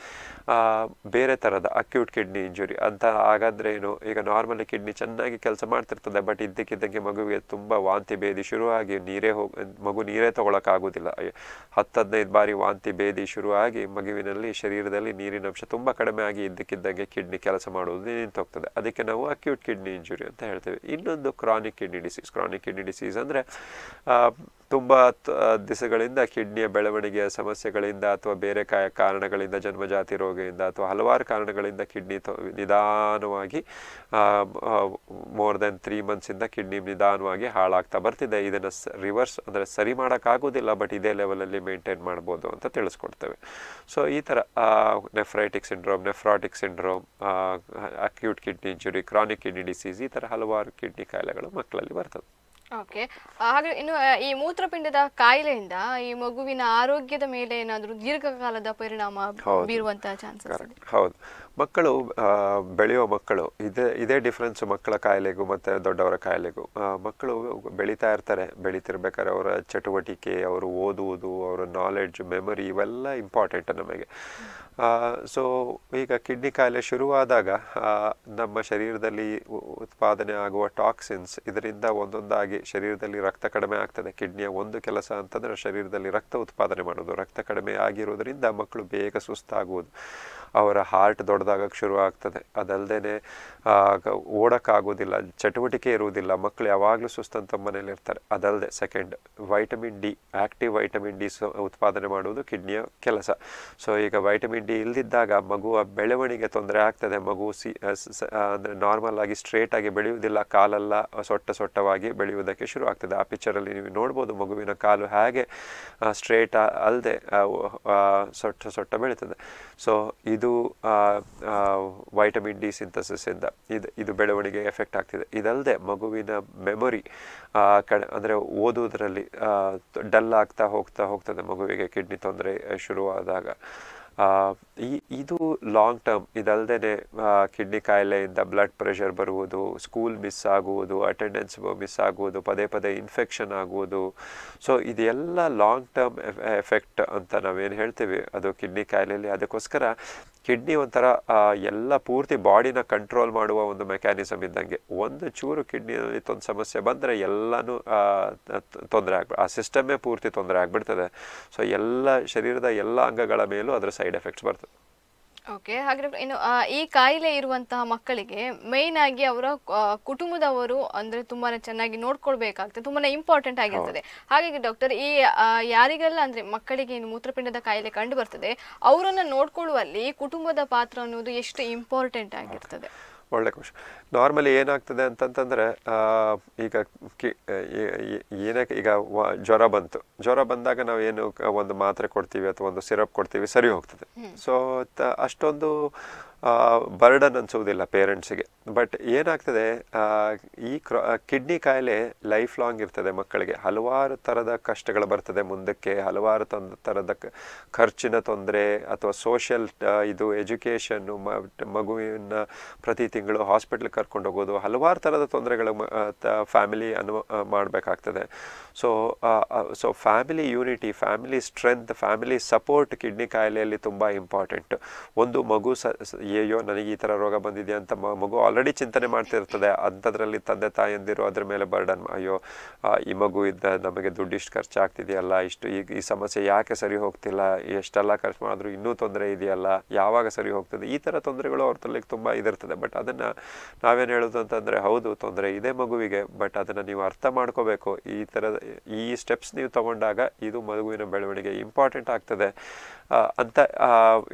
ಬೇರೆ ಥರದ ಅಕ್ಯೂಟ್ ಕಿಡ್ನಿ ಇಂಜುರಿ ಅಂತ ಆಗಾದ್ರೆ ಏನು ಈಗ ನಾರ್ಮಲಿ ಕಿಡ್ನಿ ಚೆನ್ನಾಗಿ ಕೆಲಸ ಮಾಡ್ತಿರ್ತದೆ ಬಟ್ ಇದ್ದಕ್ಕಿದ್ದಂಗೆ ಮಗುವಿಗೆ ತುಂಬ ವಾಂತಿ ಬೇದಿ ಶುರುವಾಗಿ ನೀರೇ ಹೋಗಿ ಮಗು ನೀರೇ ತಗೊಳಕ್ಕಾಗೋದಿಲ್ಲ ಹತ್ತು ಹದಿನೈದು ಬಾರಿ ವಾಂತಿ ಬೇದಿ ಶುರುವಾಗಿ ಮಗುವಿನಲ್ಲಿ ಶರೀರದಲ್ಲಿ ನೀರಿನ ಅಂಶ ತುಂಬ ಕಡಿಮೆ ಆಗಿ ಇದ್ದಕ್ಕಿದ್ದಂಗೆ ಕಿಡ್ನಿ ಕೆಲಸ ಮಾಡೋದು ನಿಂತೋಗ್ತದೆ ಅದಕ್ಕೆ ನಾವು ಅಕ್ಯೂಟ್ ಕಿಡ್ನಿ ಇಂಜುರಿ ಅಂತ ಹೇಳ್ತೇವೆ ಇನ್ನೊಂದು chronic kidney disease chronic kidney disease ಅಂದರೆ ತುಂಬ ದಿಸಗಳಿಂದ ಕಿಡ್ನಿಯ ಬೆಳವಣಿಗೆಯ ಸಮಸ್ಯೆಗಳಿಂದ ಅಥವಾ ಬೇರೆ ಕಾಯ ಕಾರಣಗಳಿಂದ ಜನ್ಮಜಾತಿ ರೋಗದಿಂದ ಅಥವಾ ಹಲವಾರು ಕಾರಣಗಳಿಂದ ಕಿಡ್ನಿ ನಿಧಾನವಾಗಿ ಮೋರ್ ಮೋರ್ ದೆನ್ ತ್ರೀ ಮಂತ್ಸಿಂದ ಕಿಡ್ನಿ ನಿಧಾನವಾಗಿ ಹಾಳಾಗ್ತಾ ಬರ್ತಿದೆ ಇದನ್ನು ರಿವರ್ಸ್ ಅಂದರೆ ಸರಿ ಮಾಡೋಕ್ಕಾಗೋದಿಲ್ಲ ಬಟ್ ಇದೇ ಲೆವೆಲಲ್ಲಿ ಮೇಂಟೈನ್ ಮಾಡ್ಬೋದು ಅಂತ ತಿಳಿಸ್ಕೊಡ್ತೇವೆ ಸೊ ಈ ಥರ nephritic syndrome nephrotic syndrome acute kidney injury chronic kidney disease ಈ ಥರ ಹಲವಾರು ಕಿಡ್ನಿ ಕಾಯಿಲೆಗಳು ಮಕ್ಕಳಲ್ಲಿ ಬರ್ತದೆ ಓಕೆ ಹಾಗೆ ಇನ್ನು ಈ ಮೂತ್ರಪಿಂಡದ ಕಾಯಿಲೆಯಿಂದ ಈ ಮಗುವಿನ ಆರೋಗ್ಯದ ಮೇಲೆ ಏನಾದರೂ ದೀರ್ಘಕಾಲದ ಪರಿಣಾಮ ಬೀರುವಂತಹ ಚಾನ್ಸಸ್ ಹೌದು ಮಕ್ಕಳು ಬೆಳೆಯೋ ಮಕ್ಕಳು ಇದೇ ಇದೇ ಡಿಫ್ರೆನ್ಸ್ ಮಕ್ಕಳ ಕಾಯಿಲೆಗೂ ಮತ್ತು ದೊಡ್ಡವರ ಕಾಯಿಲೆಗೂ ಮಕ್ಕಳು ಬೆಳೀತಾ ಇರ್ತಾರೆ ಬೆಳೀತಿರ್ಬೇಕಾದ್ರೆ ಅವರ ಚಟುವಟಿಕೆ ಅವರು ಓದುವುದು ಅವರ ನಾಲೆಡ್ಜ್ ಮೆಮೊರಿ ಇವೆಲ್ಲ ಇಂಪಾರ್ಟೆಂಟ್ ನಮಗೆ ಸೊ ಈಗ ಕಿಡ್ನಿ ಕಾಯಿಲೆ ಶುರುವಾದಾಗ ನಮ್ಮ ಶರೀರದಲ್ಲಿ ಉತ್ಪಾದನೆ ಆಗುವ ಟಾಕ್ಸಿನ್ಸ್ ಇದರಿಂದ ಒಂದೊಂದಾಗಿ ಶರೀರದಲ್ಲಿ ರಕ್ತ ಕಡಿಮೆ ಆಗ್ತದೆ ಕಿಡ್ನಿಯ ಒಂದು ಕೆಲಸ ಅಂತಂದರೆ ಶರೀರದಲ್ಲಿ ರಕ್ತ ಉತ್ಪಾದನೆ ಮಾಡೋದು ರಕ್ತ ಕಡಿಮೆ ಆಗಿರೋದರಿಂದ ಮಕ್ಕಳು ಬೇಗ ಸುಸ್ತಾಗುವುದು ಅವರ ಹಾರ್ಟ್ ದೊಡ್ಡದಾಗಕ್ಕೆ ಶುರು ಆಗ್ತದೆ ಅದಲ್ಲದೆ ಓಡೋಕ್ಕಾಗೋದಿಲ್ಲ ಚಟುವಟಿಕೆ ಇರುವುದಿಲ್ಲ ಮಕ್ಕಳು ಯಾವಾಗಲೂ ಸುಸ್ತಂತ ಮನೇಲಿ ಇರ್ತಾರೆ ಅದಲ್ಲದೆ second vitamin D active vitamin D ಉತ್ಪಾದನೆ ಮಾಡುವುದು ಕಿಡ್ನಿಯ ಕೆಲಸ ಸೊ ಈಗ ವೈಟಮಿನ್ ಡಿ ಇಲ್ದಿದ್ದಾಗ ಮಗುವ ಬೆಳವಣಿಗೆ ತೊಂದರೆ ಆಗ್ತದೆ ಮಗು ಸಿ ಅಂದರೆ ನಾರ್ಮಲ್ ಆಗಿ ಸ್ಟ್ರೇಟ್ ಆಗಿ ಬೆಳೆಯುವುದಿಲ್ಲ ಕಾಲೆಲ್ಲ ಸೊಟ್ಟ ಸೊಟ್ಟವಾಗಿ ಬೆಳೆಯುವುದಕ್ಕೆ ಶುರು ಆಗ್ತದೆ ಆ ಪಿಕ್ಚರಲ್ಲಿ ನೀವು ನೋಡ್ಬೋದು ಮಗುವಿನ ಕಾಲು ಹೇಗೆ ಸ್ಟ್ರೇಟ್ ಅಲ್ಲದೆ ಸೊಟ್ಟ ಸೊಟ್ಟ ಬೆಳೀತದೆ ಸೊ ಇದು ವೈಟಮಿನ್ ಡಿ ಸಿಂಥಸಿಸಿಂದ ಇದು ಇದು ಬೆಳವಣಿಗೆ ಎಫೆಕ್ಟ್ ಆಗ್ತಿದೆ ಇದಲ್ಲದೆ ಮಗುವಿನ ಮೆಮೊರಿ ಕಡೆ ಅಂದರೆ ಓದೋದರಲ್ಲಿ ಡಲ್ ಆಗ್ತಾ ಹೋಗ್ತಾ ಹೋಗ್ತದೆ ಮಗುವಿಗೆ ಕಿಡ್ನಿ ತೊಂದರೆ ಶುರುವಾದಾಗ ಈ ಇದು ಲಾಂಗ್ ಟರ್ಮ್ ಇದಲ್ಲದೇ ಕಿಡ್ನಿ ಕಾಯಿಲೆಯಿಂದ ಬ್ಲಡ್ ಪ್ರೆಷರ್ ಬರುವುದು ಸ್ಕೂಲ್ ಮಿಸ್ ಆಗುವುದು ಅಟೆಂಡೆನ್ಸ್ ಮಿಸ್ ಆಗುವುದು ಪದೇ ಪದೇ ಇನ್ಫೆಕ್ಷನ್ ಆಗುವುದು ಸೊ ಇದೆಲ್ಲ ಲಾಂಗ್ ಟರ್ಮ್ ಎಫೆಕ್ಟ್ ಅಂತ ನಾವೇನು ಹೇಳ್ತೀವಿ ಅದು ಕಿಡ್ನಿ ಕಾಯಿಲೆಯಲ್ಲಿ ಅದಕ್ಕೋಸ್ಕರ ಕಿಡ್ನಿ ಒಂಥರ ಎಲ್ಲ ಪೂರ್ತಿ ಬಾಡಿನ ಕಂಟ್ರೋಲ್ ಮಾಡುವ ಒಂದು ಮೆಕ್ಯಾನಿಸಮ್ ಇದ್ದಂಗೆ ಒಂದು ಚೂರು ಕಿಡ್ನಿನಲ್ಲಿ ತೊಂದು ಸಮಸ್ಯೆ ಬಂದರೆ ಎಲ್ಲನೂ ತೊಂದರೆ ಆಗ್ಬಿಡ ಆ ಸಿಸ್ಟಮೇ ಪೂರ್ತಿ ತೊಂದರೆ ಆಗಿಬಿಡ್ತದೆ ಸೊ ಎಲ್ಲ ಶರೀರದ ಎಲ್ಲ ಅಂಗಗಳ ಮೇಲೂ ಅದರ ಸೈಡ್ ಎಫೆಕ್ಟ್ಸ್ ಬರ್ತದೆ ಓಕೆ ಹಾಗಾದ್ರೆ ಇನ್ನು ಈ ಕಾಯಿಲೆ ಇರುವಂತಹ ಮಕ್ಕಳಿಗೆ ಮೇನ್ ಆಗಿ ಅವರ ಕುಟುಂಬದವರು ಅಂದ್ರೆ ತುಂಬಾನೇ ಚೆನ್ನಾಗಿ ನೋಡ್ಕೊಳ್ಬೇಕಾಗ್ತದೆ ತುಂಬಾನೇ ಇಂಪಾರ್ಟೆಂಟ್ ಆಗಿರ್ತದೆ ಹಾಗಾಗಿ ಡಾಕ್ಟರ್ ಈ ಯಾರಿಗೆಲ್ಲ ಅಂದ್ರೆ ಮಕ್ಕಳಿಗೆ ಏನು ಮೂತ್ರಪಿಂಡದ ಕಾಯಿಲೆ ಕಂಡು ಬರ್ತದೆ ಅವರನ್ನ ನೋಡ್ಕೊಳ್ಳುವಲ್ಲಿ ಕುಟುಂಬದ ಪಾತ್ರ ಅನ್ನೋದು ಎಷ್ಟು ಇಂಪಾರ್ಟೆಂಟ್ ಆಗಿರ್ತದೆ ಒಳ್ಳೆ ಖುಷಿ ನಾರ್ಮಲಿ ಏನಾಗ್ತದೆ ಅಂತಂತಂದರೆ ಈಗ ಕಿ ಏನೇ ಈಗ ಜ್ವರ ಬಂತು ಜ್ವರ ಬಂದಾಗ ನಾವು ಏನು ಒಂದು ಮಾತ್ರೆ ಕೊಡ್ತೀವಿ ಅಥವಾ ಒಂದು ಸಿರಪ್ ಕೊಡ್ತೀವಿ ಸರಿ ಹೋಗ್ತದೆ ಸೊ ಅಷ್ಟೊಂದು ಬರ್ಡನ್ ಅನಿಸೋದಿಲ್ಲ ಪೇರೆಂಟ್ಸಿಗೆ ಬಟ್ ಏನಾಗ್ತದೆ ಈ ಕ್ರ ಕಿಡ್ನಿ ಕಾಯಿಲೆ ಲೈಫ್ ಲಾಂಗ್ ಇರ್ತದೆ ಮಕ್ಕಳಿಗೆ ಹಲವಾರು ಥರದ ಕಷ್ಟಗಳು ಬರ್ತದೆ ಮುಂದಕ್ಕೆ ಹಲವಾರು ತೊಂದ ಥರದ ಖರ್ಚಿನ ತೊಂದರೆ ಅಥವಾ ಸೋಷಿಯಲ್ ಇದು ಎಜುಕೇಷನ್ನು ಮಗುವಿನ ಪ್ರತಿ ತಿಂಗಳು ಹಾಸ್ಪಿಟ್ಲ್ ಕರ್ಕೊಂಡು ಹೋಗೋದು ಹಲವಾರು ಥರದ ತೊಂದರೆಗಳು ಫ್ಯಾಮಿಲಿ ಅನುವ ಮಾಡಬೇಕಾಗ್ತದೆ so so family unity family strength family support kidney ಕಾಯಿಲೆಯಲ್ಲಿ ತುಂಬ ಇಂಪಾರ್ಟೆಂಟ್ ಒಂದು ಮಗು ಸ ಅಯ್ಯೋ ನನಗೆ ಈ ಥರ ರೋಗ ಬಂದಿದೆ ಅಂತ ಮಗು ಆಲ್ರೆಡಿ ಚಿಂತನೆ ಮಾಡ್ತಿರ್ತದೆ ಅಂಥದ್ರಲ್ಲಿ ತಂದೆ ತಾಯಂದಿರು ಅದ್ರ ಮೇಲೆ ಬರ್ಡನ್ ಅಯ್ಯೋ ಈ ಮಗು ಇದ್ದ ನಮಗೆ ದುಡ್ಡಿಷ್ಟು ಖರ್ಚಾಗ್ತಿದೆಯಲ್ಲ ಇಷ್ಟು ಈಗ ಈ ಸಮಸ್ಯೆ ಯಾಕೆ ಸರಿ ಹೋಗ್ತಿಲ್ಲ ಎಷ್ಟೆಲ್ಲ ಖರ್ಚು ಮಾಡಿದ್ರು ಇನ್ನೂ ತೊಂದರೆ ಇದೆಯಲ್ಲ ಯಾವಾಗ ಸರಿ ಹೋಗ್ತದೆ ಈ ಥರ ತೊಂದರೆಗಳು ಅವ್ರ ತಲೆಗೆ ತುಂಬ ಇದಿರ್ತದೆ ಬಟ್ ಅದನ್ನು ನಾವೇನು ಹೇಳೋದು ಅಂತಂದರೆ ಹೌದು ತೊಂದರೆ ಇದೆ ಮಗುವಿಗೆ ಬಟ್ ಅದನ್ನು ನೀವು ಅರ್ಥ ಮಾಡ್ಕೋಬೇಕು ಈ ಥರದ ಈ ಸ್ಟೆಪ್ಸ್ ನೀವು ತಗೊಂಡಾಗ ಇದು ಮಗುವಿನ ಬೆಳವಣಿಗೆ ಇಂಪಾರ್ಟೆಂಟ್ ಆಗ್ತದೆ ಅಂತ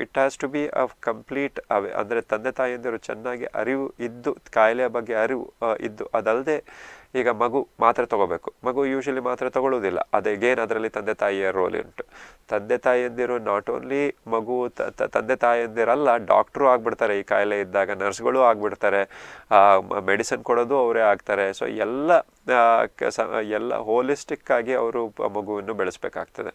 it has to be a complete ಅಂದರೆ ತಂದೆ ತಾಯಿಯಂದಿರು ಚೆನ್ನಾಗಿ ಅರಿವು ಇದ್ದು ಕಾಯಿಲೆಯ ಬಗ್ಗೆ ಅರಿವು ಇದ್ದು ಅದಲ್ಲದೆ ಈಗ ಮಗು ಮಾತ್ರೆ ತೊಗೋಬೇಕು ಮಗು ಯೂಶಲಿ ಮಾತ್ರೆ ತೊಗೊಳ್ಳೋದಿಲ್ಲ ಗೇನ್ ಅದರಲ್ಲಿ ತಂದೆ ತಾಯಿಯ ರೋಲ್ ಉಂಟು ತಂದೆ ತಾಯಿಯಂದಿರು ನಾಟ್ ಓನ್ಲಿ ಮಗು ತಂದೆ ತಾಯಿಯಂದಿರಲ್ಲ ಡಾಕ್ಟ್ರು ಆಗ್ಬಿಡ್ತಾರೆ ಈ ಕಾಯಿಲೆ ಇದ್ದಾಗ ನರ್ಸ್ಗಳು ಆಗ್ಬಿಡ್ತಾರೆ ಮೆಡಿಸನ್ ಕೊಡೋದು ಅವರೇ ಆಗ್ತಾರೆ ಸೊ ಎಲ್ಲ ಎಲ್ಲ ಹೋಲಿಸ್ಟಿಕ್ ಆಗಿ ಅವರು ಮಗುವನ್ನು ಬೆಳೆಸಬೇಕಾಗ್ತದೆ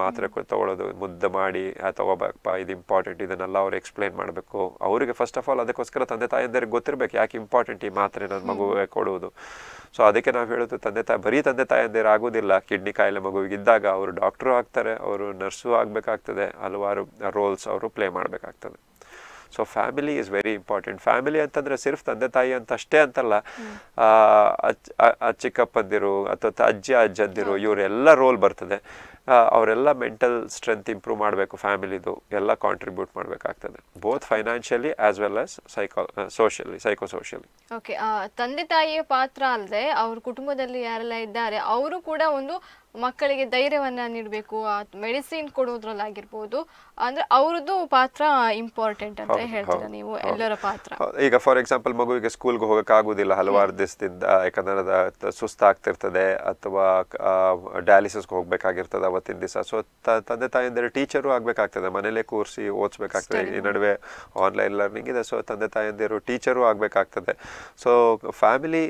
ಮಾತ್ರೆ ತಗೊಳ್ಳೋದು ಮುದ್ದೆ ಮಾಡಿ ತಗೋಬೇಕಪ್ಪ ಇದು ಇಂಪಾರ್ಟೆಂಟ್ ಇದನ್ನೆಲ್ಲ ಅವ್ರು ಎಕ್ಸ್ಪ್ಲೈನ್ ಮಾಡಬೇಕು ಅವರಿಗೆ ಫಸ್ಟ್ ಆಫ್ ಆಲ್ ಅದಕ್ಕೋಸ್ಕರ ತಂದೆ ತಾಯಿಯಂದರಿಗೆ ಗೊತ್ತಿರಬೇಕು ಯಾಕೆ ಇಂಪಾರ್ಟೆಂಟ್ ಈ ಮಾತ್ರೆ ನನ್ನ ಮಗು ಕೊಡುವುದು ಸೊ ಅದಕ್ಕೆ ನಾವು ಹೇಳೋದು ತಂದೆ ತಾಯಿ ಬರೀ ತಂದೆ ತಾಯಿಯಂದಿರು ಆಗೋದಿಲ್ಲ ಕಿಡ್ನಿ ಕಾಯಿಲೆ ಮಗುವಿಗೆ ಇದ್ದಾಗ ಅವರು ಡಾಕ್ಟ್ರು ಆಗ್ತಾರೆ ಅವರು ನರ್ಸು ಆಗಬೇಕಾಗ್ತದೆ ಹಲವಾರು ರೋಲ್ಸ್ ಅವರು ಪ್ಲೇ ಮಾಡಬೇಕಾಗ್ತದೆ so family is very important family ಅಂತಂದ್ರೆ ಸಿರ್ಫ್ ತಂದೆ ತಾಯಿ ಅಂತ ಅಷ್ಟೇ ಅಂತಲ್ಲ ಚಿಕ್ಕಪ್ಪಂದಿರು ಅಥವಾ ಅಜ್ಜಿ ಅಜ್ಜಂದಿರು ಇವರೆಲ್ಲ ರೋಲ್ ಬರ್ತದೆ ಅವರೆಲ್ಲ ಮೆಂಟಲ್ ಸ್ಟ್ರೆಂತ್ ಇಂಪ್ರೂವ್ ಮಾಡಬೇಕು ಫ್ಯಾಮಿಲಿದು ಎಲ್ಲ ಕಾಂಟ್ರಿಬ್ಯೂಟ್ ಮಾಡಬೇಕಾಗ್ತದೆ both financially as well as psychosocially psychosocially okay ತಂದೆ ತಾಯಿಯ ಪಾತ್ರ ಅಲ್ಲದೆ ಅವ್ರ ಕುಟುಂಬದಲ್ಲಿ ಯಾರೆಲ್ಲ ಇದ್ದಾರೆ ಅವರು ಕೂಡ ಒಂದು ಮಕ್ಕಳಿಗೆ ಧೈರ್ಯವನ್ನು ನೀಡಬೇಕು ಮೆಡಿಸಿನ್ ಕೊಡೋದ್ರಲ್ಲಾಗಿರ್ಬೋದು ಅಂದ್ರೆ ಅವ್ರದ್ದು ಪಾತ್ರ ಇಂಪಾರ್ಟೆಂಟ್ ಅಂತ ಹೇಳ್ತೀರಾ ನೀವು ಎಲ್ಲರ ಪಾತ್ರ ಈಗ ಫಾರ್ ಎಕ್ಸಾಂಪಲ್ ಮಗುವಿಗೆ ಸ್ಕೂಲ್ಗೆ ಹೋಗಕ್ಕೆ ಆಗೋದಿಲ್ಲ ಹಲವಾರು ದಿವಸದಿಂದ ಯಾಕಂದರೆ ಸುಸ್ತಾಗ್ತಿರ್ತದೆ ಅಥವಾ ಡಯಾಲಿಸಿಸ್ಗೆ ಹೋಗ್ಬೇಕಾಗಿರ್ತದೆ ಅವತ್ತಿನ ದಿವಸ ಸೊ ತಂದೆ ತಾಯಿಂದರೆ ಟೀಚರು ಆಗ್ಬೇಕಾಗ್ತದೆ ಮನೇಲೆ ಕೂರಿಸಿ ಓದಿಸ್ಬೇಕಾಗ್ತದೆ ಈ ನಡುವೆ ಆನ್ಲೈನ್ ಲರ್ನಿಂಗ್ ಇದೆ ಸೊ ತಂದೆ ತಾಯಂದಿರು ಟೀಚರು ಆಗ್ಬೇಕಾಗ್ತದೆ ಸೊ ಫ್ಯಾಮಿಲಿ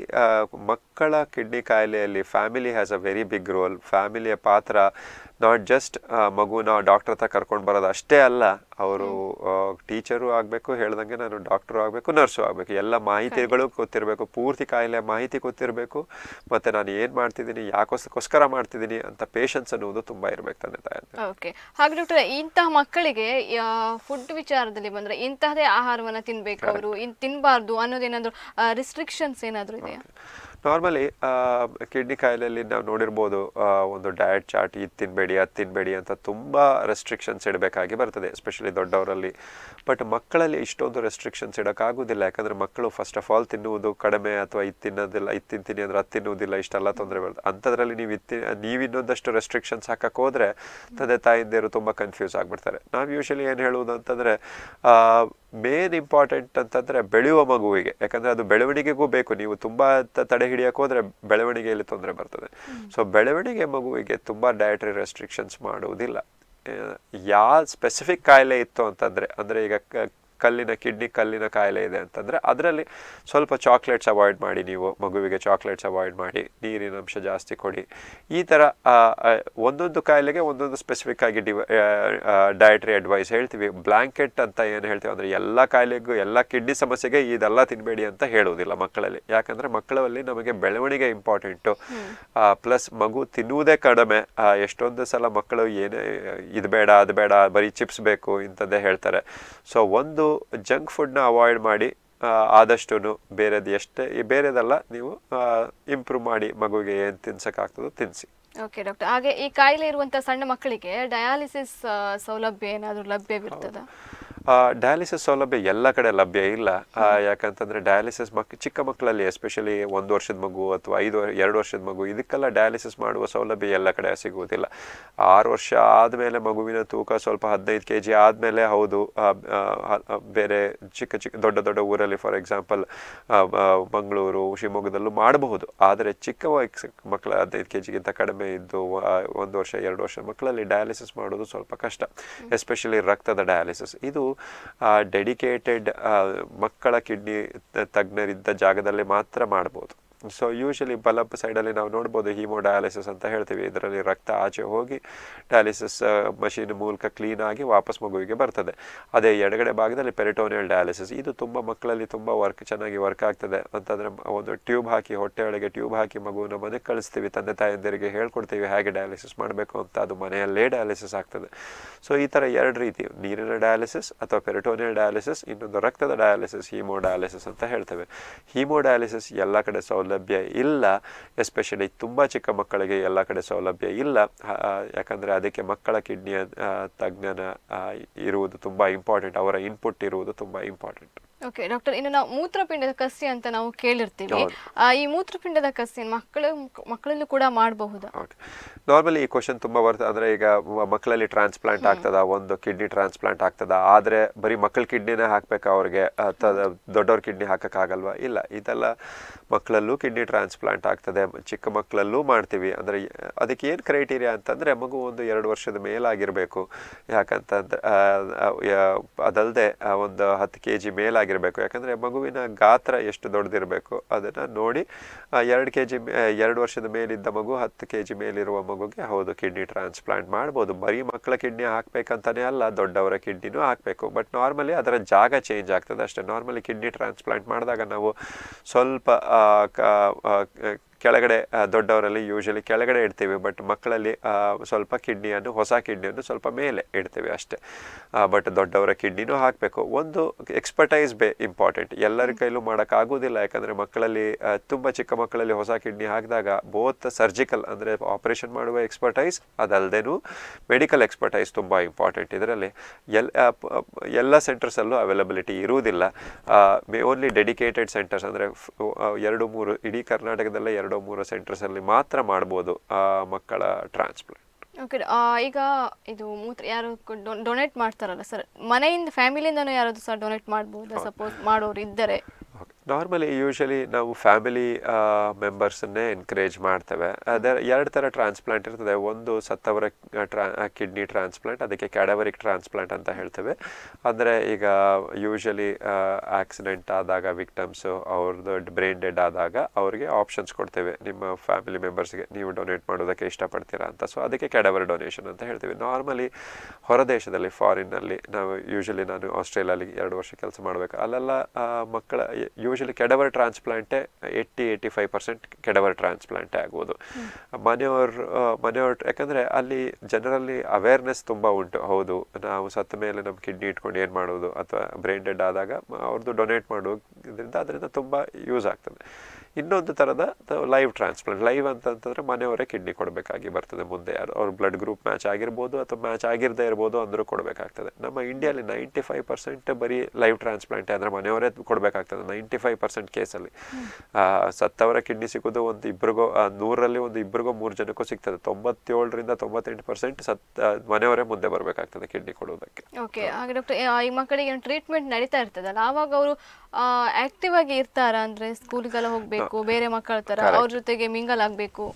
ಮಕ್ಕಳ ಕಿಡ್ನಿ ಕಾಯಿಲೆಯಲ್ಲಿ family has a very big role ಫ್ಯಾಮಿಲಿಯ ಪಾತ್ರ ನಾಟ್ ಜಸ್ಟ್ ಮಗುನ ಡಾಕ್ಟರ್ ಹತ್ರ ಕರ್ಕೊಂಡು ಬರೋದು ಅಷ್ಟೇ ಅಲ್ಲ ಅವರು ಟೀಚರು ಆಗಬೇಕು ಹೇಳ್ದಂಗೆ ನಾನು ಡಾಕ್ಟ್ರು ಆಗಬೇಕು ನರ್ಸು ಆಗಬೇಕು ಎಲ್ಲ ಮಾಹಿತಿಗಳು ಗೊತ್ತಿರಬೇಕು ಪೂರ್ತಿ ಕಾಯಿಲೆ ಮಾಹಿತಿ ಗೊತ್ತಿರಬೇಕು ಮತ್ತೆ ನಾನು ಏನು ಮಾಡ್ತಿದ್ದೀನಿ ಯಾಕೋಸ್ಕೋಸ್ಕರ ಮಾಡ್ತಿದ್ದೀನಿ ಅಂತ ಪೇಷನ್ಸ್ ಅನ್ನುವುದು ತುಂಬ ಇರಬೇಕು ತಂದೆ ತಾಯಿ ಓಕೆ ಹಾಗೆ ಡಾಕ್ಟರ್ ಇಂತಹ ಮಕ್ಕಳಿಗೆ ಫುಡ್ ವಿಚಾರದಲ್ಲಿ ಬಂದರೆ ಇಂತಹದೇ ಆಹಾರವನ್ನು ತಿನ್ನಬೇಕು ಅವರು ಇನ್ ತಿನ್ನಬಾರ್ದು ಅನ್ನೋದೇನಾದರೂ ರಿಸ್ಟ್ರಿಕ್ಷನ್ಸ್ ಏನಾದರೂ ಇದೆಯಾ ನಾರ್ಮಲಿ ಕಿಡ್ನಿ ಕಾಯಿಲೆಯಲ್ಲಿ ನಾವು ನೋಡಿರ್ಬೋದು ಒಂದು ಡಯಟ್ ಚಾರ್ಟ್ ಇದು ತಿನ್ನಬೇಡಿ ಅದು ತಿನ್ನಬೇಡಿ ಅಂತ ತುಂಬ ರೆಸ್ಟ್ರಿಕ್ಷನ್ಸ್ ಇಡಬೇಕಾಗಿ ಬರ್ತದೆ ಎಸ್ಪೆಷಲಿ ದೊಡ್ಡವರಲ್ಲಿ ಬಟ್ ಮಕ್ಕಳಲ್ಲಿ ಇಷ್ಟೊಂದು ರೆಸ್ಟ್ರಿಕ್ಷನ್ಸ್ ಇಡೋಕ್ಕಾಗೋದಿಲ್ಲ ಯಾಕಂದರೆ ಮಕ್ಕಳು ಫಸ್ಟ್ ಆಫ್ ಆಲ್ ತಿನ್ನುವುದು ಕಡಿಮೆ ಅಥವಾ ಇದು ತಿನ್ನೋದಿಲ್ಲ ಇದು ತಿಂತೀನಿ ಅಂದರೆ ಅದು ತಿನ್ನುವುದಿಲ್ಲ ಇಷ್ಟೆಲ್ಲ ತೊಂದರೆ ಬರ್ತದೆ ಅಂಥದ್ರಲ್ಲಿ ನೀವು ಇತ್ತಿ ನೀವು ಇನ್ನೊಂದಷ್ಟು ರೆಸ್ಟ್ರಿಕ್ಷನ್ಸ್ ಹಾಕೋಕ್ಕೋದ್ರೆ ತಂದೆ ತಾಯಿಂದಿರು ತುಂಬ ಕನ್ಫ್ಯೂಸ್ ಆಗಿಬಿಡ್ತಾರೆ ನಾವು ಯೂಶಲಿ ಏನು ಹೇಳುವುದು ಅಂತಂದರೆ ಮೇನ್ ಇಂಪಾರ್ಟೆಂಟ್ ಅಂತಂದರೆ ಬೆಳೆಯುವ ಮಗುವಿಗೆ ಯಾಕಂದರೆ ಅದು ಬೆಳವಣಿಗೆಗೂ ಬೇಕು ನೀವು ತುಂಬ ತಡೆ ಹಿಡಿಯೋಕ್ಕೋದ್ರೆ ಬೆಳವಣಿಗೆಯಲ್ಲಿ ತೊಂದರೆ ಬರ್ತದೆ ಸೊ ಬೆಳವಣಿಗೆ ಮಗುವಿಗೆ ತುಂಬ ಡಯಟ್ರಿ ರೆಸ್ಟ್ರಿಕ್ಷನ್ಸ್ ಮಾಡುವುದಿಲ್ಲ ಯಾವ ಸ್ಪೆಸಿಫಿಕ್ ಕಾಯಿಲೆ ಇತ್ತು ಅಂತಂದರೆ ಅಂದರೆ ಈಗ ಕಲ್ಲಿನ ಕಿಡ್ನಿ ಕಲ್ಲಿನ ಕಾಯಿಲೆ ಇದೆ ಅಂತಂದರೆ ಅದರಲ್ಲಿ ಸ್ವಲ್ಪ ಚಾಕ್ಲೇಟ್ಸ್ ಅವಾಯ್ಡ್ ಮಾಡಿ ನೀವು ಮಗುವಿಗೆ ಚಾಕ್ಲೇಟ್ಸ್ ಅವಾಯ್ಡ್ ಮಾಡಿ ನೀರಿನ ಅಂಶ ಜಾಸ್ತಿ ಕೊಡಿ ಈ ಥರ ಒಂದೊಂದು ಕಾಯಿಲೆಗೆ ಒಂದೊಂದು ಸ್ಪೆಸಿಫಿಕ್ ಆಗಿ ಡಿವ ಡಯಟ್ರಿ ಅಡ್ವೈಸ್ ಹೇಳ್ತೀವಿ ಬ್ಲ್ಯಾಂಕೆಟ್ ಅಂತ ಏನು ಹೇಳ್ತೀವಿ ಅಂದರೆ ಎಲ್ಲ ಕಾಯಿಲೆಗೂ ಎಲ್ಲ ಕಿಡ್ನಿ ಸಮಸ್ಯೆಗೆ ಇದೆಲ್ಲ ತಿನ್ನಬೇಡಿ ಅಂತ ಹೇಳುವುದಿಲ್ಲ ಮಕ್ಕಳಲ್ಲಿ ಯಾಕಂದರೆ ಮಕ್ಕಳಲ್ಲಿ ನಮಗೆ ಬೆಳವಣಿಗೆ ಇಂಪಾರ್ಟೆಂಟು ಪ್ಲಸ್ ಮಗು ತಿನ್ನುವುದೇ ಕಡಿಮೆ ಎಷ್ಟೊಂದು ಸಲ ಮಕ್ಕಳು ಏನೇ ಇದು ಬೇಡ ಅದು ಬೇಡ ಬರೀ ಚಿಪ್ಸ್ ಬೇಕು ಇಂಥದ್ದೇ ಹೇಳ್ತಾರೆ ಸೊ ಒಂದು ಜಂಕ್ ಫುಡ್ನ ಅವಾಯ್ಡ್ ಮಾಡಿ ಆದಷ್ಟು ಬೇರೆದು ಎಷ್ಟೇ ಬೇರೆದೆಲ್ಲ ನೀವು ಇಂಪ್ರೂವ್ ಮಾಡಿ ಮಗುಗೆ ಏನು ತಿನ್ಸಕ್ಕಾಗ್ತದೋ ತಿನ್ಸಿ ಓಕೆ ಡಾಕ್ಟರ್ ಹಾಗೆ ಈ ಕಾಯಿಲೆ ಇರುವಂಥ ಸಣ್ಣ ಮಕ್ಕಳಿಗೆ ಡಯಾಲಿಸಿಸ್ ಸೌಲಭ್ಯ ಏನಾದರೂ ಲಭ್ಯವಿರ್ತದ ಡಯಾಲಿಸಿಸ್ ಸೌಲಭ್ಯ ಎಲ್ಲ ಕಡೆ ಲಭ್ಯ ಇಲ್ಲ ಯಾಕಂತಂದರೆ ಡಯಾಲಿಸಿಸ್ ಮಕ್ ಚಿಕ್ಕ ಮಕ್ಕಳಲ್ಲಿ ಎಸ್ಪೆಷಲಿ ಒಂದು ವರ್ಷದ ಮಗು ಅಥವಾ ಐದು ಎರಡು ವರ್ಷದ ಮಗು ಇದಕ್ಕೆಲ್ಲ ಡಯಾಲಿಸಿಸ್ ಮಾಡುವ ಸೌಲಭ್ಯ ಎಲ್ಲ ಕಡೆ ಸಿಗುವುದಿಲ್ಲ ಆರು ವರ್ಷ ಆದಮೇಲೆ ಮಗುವಿನ ತೂಕ ಸ್ವಲ್ಪ ಹದಿನೈದು ಕೆ ಜಿ ಆದಮೇಲೆ ಹೌದು ಬೇರೆ ಚಿಕ್ಕ ಚಿಕ್ಕ ದೊಡ್ಡ ದೊಡ್ಡ ಊರಲ್ಲಿ ಫಾರ್ ಎಕ್ಸಾಂಪಲ್ ಮಂಗಳೂರು ಶಿವಮೊಗ್ಗದಲ್ಲೂ ಮಾಡಬಹುದು ಆದರೆ ಚಿಕ್ಕ ವಯಸ್ಸು ಮಕ್ಕಳ ಹದಿನೈದು ಕೆ ಜಿಗಿಂತ ಕಡಿಮೆ ಇದ್ದು ಒಂದು ವರ್ಷ ಎರಡು ವರ್ಷ ಮಕ್ಕಳಲ್ಲಿ ಡಯಾಲಿಸಿಸ್ ಮಾಡೋದು ಸ್ವಲ್ಪ ಕಷ್ಟ ಎಸ್ಪೆಷಲಿ ರಕ್ತದ ಡಯಾಲಿಸಿಸ್ ಇದು ಡೆಡಿಕೇಟೆಡ್ ಮಕ್ಕಳ ಕಿಡ್ನಿ ತಜ್ಞರಿದ್ದ ಜಾಗದಲ್ಲಿ ಮಾತ್ರ ಮಾಡ್ಬೋದು ಸೊ ಯೂಶಲಿ ಬಲಪ್ ಸೈಡಲ್ಲಿ ನಾವು ನೋಡ್ಬೋದು ಡಯಾಲಿಸಿಸ್ ಅಂತ ಹೇಳ್ತೀವಿ ಇದರಲ್ಲಿ ರಕ್ತ ಆಚೆ ಹೋಗಿ ಡಯಾಲಿಸಿಸ್ ಮಷೀನ್ ಮೂಲಕ ಕ್ಲೀನ್ ಆಗಿ ವಾಪಸ್ ಮಗುವಿಗೆ ಬರ್ತದೆ ಅದೇ ಎಡಗಡೆ ಭಾಗದಲ್ಲಿ ಪೆರಿಟೋನಿಯಲ್ ಡಯಾಲಿಸಿಸ್ ಇದು ತುಂಬ ಮಕ್ಕಳಲ್ಲಿ ತುಂಬ ವರ್ಕ್ ಚೆನ್ನಾಗಿ ವರ್ಕ್ ಆಗ್ತದೆ ಅಂತಂದರೆ ಒಂದು ಟ್ಯೂಬ್ ಹಾಕಿ ಹೊಟ್ಟೆಯೊಳಗೆ ಟ್ಯೂಬ್ ಹಾಕಿ ಮಗುವನ್ನು ಮನೆಗೆ ಕಳಿಸ್ತೀವಿ ತಂದೆ ತಾಯಿಯಂದಿರಿಗೆ ಹೇಳ್ಕೊಡ್ತೀವಿ ಹೇಗೆ ಡಯಾಲಿಸಿಸ್ ಮಾಡಬೇಕು ಅಂತ ಅದು ಮನೆಯಲ್ಲೇ ಡಯಾಲಿಸಿಸ್ ಆಗ್ತದೆ ಸೊ ಈ ಥರ ಎರಡು ರೀತಿ ನೀರಿನ ಡಯಾಲಿಸಿಸ್ ಅಥವಾ ಪೆರಿಟೋನಿಯಲ್ ಡಯಾಲಿಸಿಸ್ ಇನ್ನೊಂದು ರಕ್ತದ ಡಯಾಲಿಸಿಸ್ ಹೀಮೋ ಡಯಾಲಿಸಿಸ್ ಅಂತ ಹೇಳ್ತೇವೆ ಹೀಮೋ ಡಯಾಲಿಸಿಸ್ ಎಲ್ಲ ಕಡೆ ಸೌಲಭ್ಯ ಸೌಲಭ್ಯ ಇಲ್ಲ ಎಸ್ಪೆಷಲಿ ತುಂಬ ಚಿಕ್ಕ ಮಕ್ಕಳಿಗೆ ಎಲ್ಲ ಕಡೆ ಸೌಲಭ್ಯ ಇಲ್ಲ ಯಾಕಂದರೆ ಅದಕ್ಕೆ ಮಕ್ಕಳ ಕಿಡ್ನಿಯ ತಜ್ಞನ ಇರುವುದು ತುಂಬ ಇಂಪಾರ್ಟೆಂಟ್ ಅವರ ಇನ್ಪುಟ್ ಇರುವುದು ತುಂಬ ಇಂಪಾರ್ಟೆಂಟ್ ಓಕೆ ಡಾಕ್ಟರ್ ಇನ್ನು ನಾವು ಮೂತ್ರಪಿಂಡದ ಕಸಿ ಅಂತ ನಾವು ಕೇಳಿರ್ತೀವಿ ಈ ಮೂತ್ರಪಿಂಡದ ಕಸಿ ಮಕ್ಕಳು ಮಕ್ಕಳಲ್ಲೂ ಕೂಡ ಮಾಡಬಹುದು ನಾರ್ಮಲಿ ಈ ಕ್ವಶನ್ ತುಂಬಾ ಬರ್ತ ಅಂದರೆ ಈಗ ಮಕ್ಕಳಲ್ಲಿ ಟ್ರಾನ್ಸ್ಪ್ಲಾಂಟ್ ಆಗ್ತದ ಒಂದು ಕಿಡ್ನಿ ಟ್ರಾನ್ಸ್ಪ್ಲಾಂಟ್ ಆಗ್ತದ ಆದರೆ ಬರೀ ಮಕ್ಕಳ ಕಿಡ್ನಿನೇ ಹಾಕ್ಬೇಕು ಅವ್ರಿಗೆ ದೊಡ್ಡವ್ರ ಕಿಡ್ನಿ ಹಾಕೋಕ್ಕಾಗಲ್ವಾ ಇಲ್ಲ ಇದೆಲ್ಲ ಮಕ್ಕಳಲ್ಲೂ ಕಿಡ್ನಿ ಟ್ರಾನ್ಸ್ಪ್ಲಾಂಟ್ ಆಗ್ತದೆ ಚಿಕ್ಕ ಮಕ್ಕಳಲ್ಲೂ ಮಾಡ್ತೀವಿ ಅಂದರೆ ಅದಕ್ಕೆ ಏನು ಕ್ರೈಟೀರಿಯಾ ಅಂತಂದರೆ ಮಗು ಒಂದು ಎರಡು ವರ್ಷದ ಮೇಲಾಗಿರಬೇಕು ಯಾಕಂತಂದ್ರೆ ಅದಲ್ಲದೆ ಒಂದು ಹತ್ತು ಕೆ ಜಿ ಚೆನ್ನಾಗಿರಬೇಕು ಯಾಕಂದರೆ ಮಗುವಿನ ಗಾತ್ರ ಎಷ್ಟು ದೊಡ್ಡದಿರಬೇಕು ಅದನ್ನು ನೋಡಿ ಎರಡು ಕೆ ಜಿ ಎರಡು ವರ್ಷದ ಮೇಲಿದ್ದ ಮಗು ಹತ್ತು ಕೆ ಜಿ ಮೇಲಿರುವ ಮಗುಗೆ ಹೌದು ಕಿಡ್ನಿ ಟ್ರಾನ್ಸ್ಪ್ಲಾಂಟ್ ಮಾಡ್ಬೋದು ಬರೀ ಮಕ್ಕಳ ಕಿಡ್ನಿ ಹಾಕ್ಬೇಕಂತಾನೆ ಅಲ್ಲ ದೊಡ್ಡವರ ಕಿಡ್ನಿನೂ ಹಾಕಬೇಕು ಬಟ್ ನಾರ್ಮಲಿ ಅದರ ಜಾಗ ಚೇಂಜ್ ಆಗ್ತದೆ ಅಷ್ಟೇ ನಾರ್ಮಲಿ ಕಿಡ್ನಿ ಟ್ರಾನ್ಸ್ಪ್ಲಾಂಟ್ ಮಾಡಿದಾಗ ನಾವು ಸ್ವಲ್ಪ ಕೆಳಗಡೆ ದೊಡ್ಡವರಲ್ಲಿ ಯೂಶಲಿ ಕೆಳಗಡೆ ಇಡ್ತೀವಿ ಬಟ್ ಮಕ್ಕಳಲ್ಲಿ ಸ್ವಲ್ಪ ಕಿಡ್ನಿಯನ್ನು ಹೊಸ ಕಿಡ್ನಿಯನ್ನು ಸ್ವಲ್ಪ ಮೇಲೆ ಇಡ್ತೀವಿ ಅಷ್ಟೇ ಬಟ್ ದೊಡ್ಡವರ ಕಿಡ್ನಿನೂ ಹಾಕಬೇಕು ಒಂದು ಎಕ್ಸ್ಪರ್ಟೈಸ್ ಬೇ ಇಂಪಾರ್ಟೆಂಟ್ ಎಲ್ಲರ ಕೈಲೂ ಮಾಡೋಕ್ಕಾಗೋದಿಲ್ಲ ಯಾಕಂದರೆ ಮಕ್ಕಳಲ್ಲಿ ತುಂಬ ಚಿಕ್ಕ ಮಕ್ಕಳಲ್ಲಿ ಹೊಸ ಕಿಡ್ನಿ ಹಾಕಿದಾಗ ಬೋತ್ ಸರ್ಜಿಕಲ್ ಅಂದರೆ ಆಪರೇಷನ್ ಮಾಡುವ ಎಕ್ಸ್ಪರ್ಟೈಸ್ ಅದಲ್ಲದೇನೂ ಮೆಡಿಕಲ್ ಎಕ್ಸ್ಪರ್ಟೈಸ್ ತುಂಬ ಇಂಪಾರ್ಟೆಂಟ್ ಇದರಲ್ಲಿ ಎಲ್ ಎಲ್ಲ ಸೆಂಟರ್ಸಲ್ಲೂ ಅವೈಲಬಿಲಿಟಿ ಇರುವುದಿಲ್ಲ ಓನ್ಲಿ ಡೆಡಿಕೇಟೆಡ್ ಸೆಂಟರ್ಸ್ ಅಂದರೆ ಎರಡು ಮೂರು ಇಡೀ ಕರ್ನಾಟಕದಲ್ಲೇ ಎರಡು ಎರಡು ಮೂರು ಸೆಂಟರ್ಸಲ್ಲಿ ಮಾತ್ರ ಮಾಡ್ಬೋದು ಆ ಮಕ್ಕಳ ಟ್ರಾನ್ಸ್ಪ್ಲಾಂಟ್ ಓಕೆ ಈಗ ಇದು ಮೂತ್ರ ಯಾರು ಡೊನೇಟ್ ಮಾಡ್ತಾರಲ್ಲ ಸರ್ ಮನೆಯಿಂದ ಫ್ಯಾಮಿಲಿಯಿಂದನೂ ಯಾರಾದರೂ ಸರ್ ಡೊನೇಟ್ ಮಾಡ್ಬೋದಾ ಸಪೋಸ್ ಮಾಡೋರು ಇದ್ದರೆ ನಾರ್ಮಲಿ ಯೂಶಲಿ ನಾವು ಫ್ಯಾಮಿಲಿ ಮೆಂಬರ್ಸನ್ನೇ ಎನ್ಕರೇಜ್ ಮಾಡ್ತೇವೆ ಅದರ ಎರಡು ಥರ ಟ್ರಾನ್ಸ್ಪ್ಲಾಂಟ್ ಇರ್ತದೆ ಒಂದು ಸತ್ತವರ ಟ್ರಾ ಕಿಡ್ನಿ ಟ್ರಾನ್ಸ್ಪ್ಲಾಂಟ್ ಅದಕ್ಕೆ ಕ್ಯಾಡವರಿಕ್ ಟ್ರಾನ್ಸ್ಪ್ಲಾಂಟ್ ಅಂತ ಹೇಳ್ತೇವೆ ಅಂದರೆ ಈಗ ಯೂಶಲಿ ಆಕ್ಸಿಡೆಂಟ್ ಆದಾಗ ವಿಕ್ಟಮ್ಸು ಅವ್ರದ್ದು ಬ್ರೈನ್ ಡೆಡ್ ಆದಾಗ ಅವ್ರಿಗೆ ಆಪ್ಷನ್ಸ್ ಕೊಡ್ತೇವೆ ನಿಮ್ಮ ಫ್ಯಾಮಿಲಿ ಮೆಂಬರ್ಸ್ಗೆ ನೀವು ಡೊನೇಟ್ ಮಾಡೋದಕ್ಕೆ ಇಷ್ಟಪಡ್ತೀರಾ ಅಂತ ಸೊ ಅದಕ್ಕೆ ಕ್ಯಾಡವರ್ ಡೊನೇಷನ್ ಅಂತ ಹೇಳ್ತೀವಿ ನಾರ್ಮಲಿ ಹೊರದೇಶದಲ್ಲಿ ಫಾರಿನ್ನಲ್ಲಿ ನಾವು ಯೂಶಲಿ ನಾನು ಆಸ್ಟ್ರೇಲಿಯಲ್ಲಿ ಎರಡು ವರ್ಷ ಕೆಲಸ ಮಾಡಬೇಕು ಅಲ್ಲೆಲ್ಲ ಮಕ್ಕಳ ಯು ಯೂಶಲಿ ಕೆಡವರ್ ಟ್ರಾನ್ಸ್ಪ್ಲಾಂಟೆ eighty eighty five percent cadaver ಟ್ರಾನ್ಸ್ಪ್ಲಾಂಟೇ ಆಗ್ಬೋದು ಮನೆಯವ್ರ ಮನೆಯವ್ರ ಯಾಕಂದರೆ ಅಲ್ಲಿ ಜನರಲ್ಲಿ ಅವೇರ್ನೆಸ್ ತುಂಬ ಉಂಟು ಹೌದು ನಾವು ಸತ್ತ ಮೇಲೆ ನಮ್ಮ ಕಿಡ್ನಿ ಇಟ್ಕೊಂಡು ಏನು ಮಾಡೋದು ಅಥವಾ ಬ್ರೈನ್ ಡೆಡ್ ಆದಾಗ ಅವ್ರದ್ದು ಡೊನೇಟ್ ಮಾಡೋದ್ರಿಂದ ಅದರಿಂದ ತುಂಬ ಯೂಸ್ ಆಗ್ತದೆ ಇನ್ನೊಂದು ಥರದ ಲೈವ್ ಟ್ರಾನ್ಸ್ಪ್ಲಾಂಟ್ ಲೈವ್ ಅಂತಂದ್ರೆ ಮನೆಯವರೇ ಕಿಡ್ನಿ ಕೊಡಬೇಕಾಗಿ ಬರ್ತದೆ ಮುಂದೆ ಯಾರು ಅವ್ರ ಬ್ಲಡ್ ಗ್ರೂಪ್ ಮ್ಯಾಚ್ ಆಗಿರ್ಬೋದು ಅಥವಾ ಮ್ಯಾಚ್ ಆಗಿರದೇ ಇರ್ಬೋದು ಅಂದರೂ ಕೊಡಬೇಕಾಗ್ತದೆ ನಮ್ಮ ಇಂಡಿಯಲ್ಲಿ ನೈಂಟಿ ಫೈವ್ ಪರ್ಸೆಂಟ್ ಬರೀ ಲೈವ್ ಟ್ರಾನ್ಸ್ಪ್ಲಾಂಟ್ ಅಂದ್ರೆ ಮನೆಯವರೇ ಕೊಡಬೇಕಾಗ್ತದೆ ನೈಂಟಿ ಫೈವ್ ಪರ್ಸೆಂಟ್ ಕೇಸಲ್ಲಿ ಸತ್ತವರ ಕಿಡ್ನಿ ಸಿಗೋದು ಒಂದು ಇಬ್ಬರಿಗೋ ನೂರರಲ್ಲಿ ಒಂದು ಇಬ್ಬರಿಗೋ ಮೂರು ಜನಕ್ಕೂ ಸಿಗ್ತದೆ ತೊಂಬತ್ತೇಳರಿಂದ ತೊಂಬತ್ತೆಂಟು ಪರ್ಸೆಂಟ್ ಸತ್ ಮನೆಯವರೇ ಮುಂದೆ ಬರಬೇಕಾಗ್ತದೆ ಕಿಡ್ನಿ ಕೊಡೋದಕ್ಕೆ ಓಕೆ ಹಾಗೆ ಡಾಕ್ಟರ್ ಈ ಮಕ್ಕಳಿಗೆ ಟ್ರೀಟ್ಮೆಂಟ್ ನಡೀತಾ ಇರ್ತದಲ್ಲ ಆವಾಗ ಅವರು ಆಕ್ಟಿವ್ ಆಗಿ ಇರ್ತಾರ ಅಂದರೆ ಸ್ಕೂಲ್ಗೆಲ್ಲ ಹೋಗ್ಬೇಕು ಆಗಬೇಕು ಬೇರೆ ಮಕ್ಕಳ ತರ ಜೊತೆಗೆ ಮಿಂಗಲ್ ಆಗಬೇಕು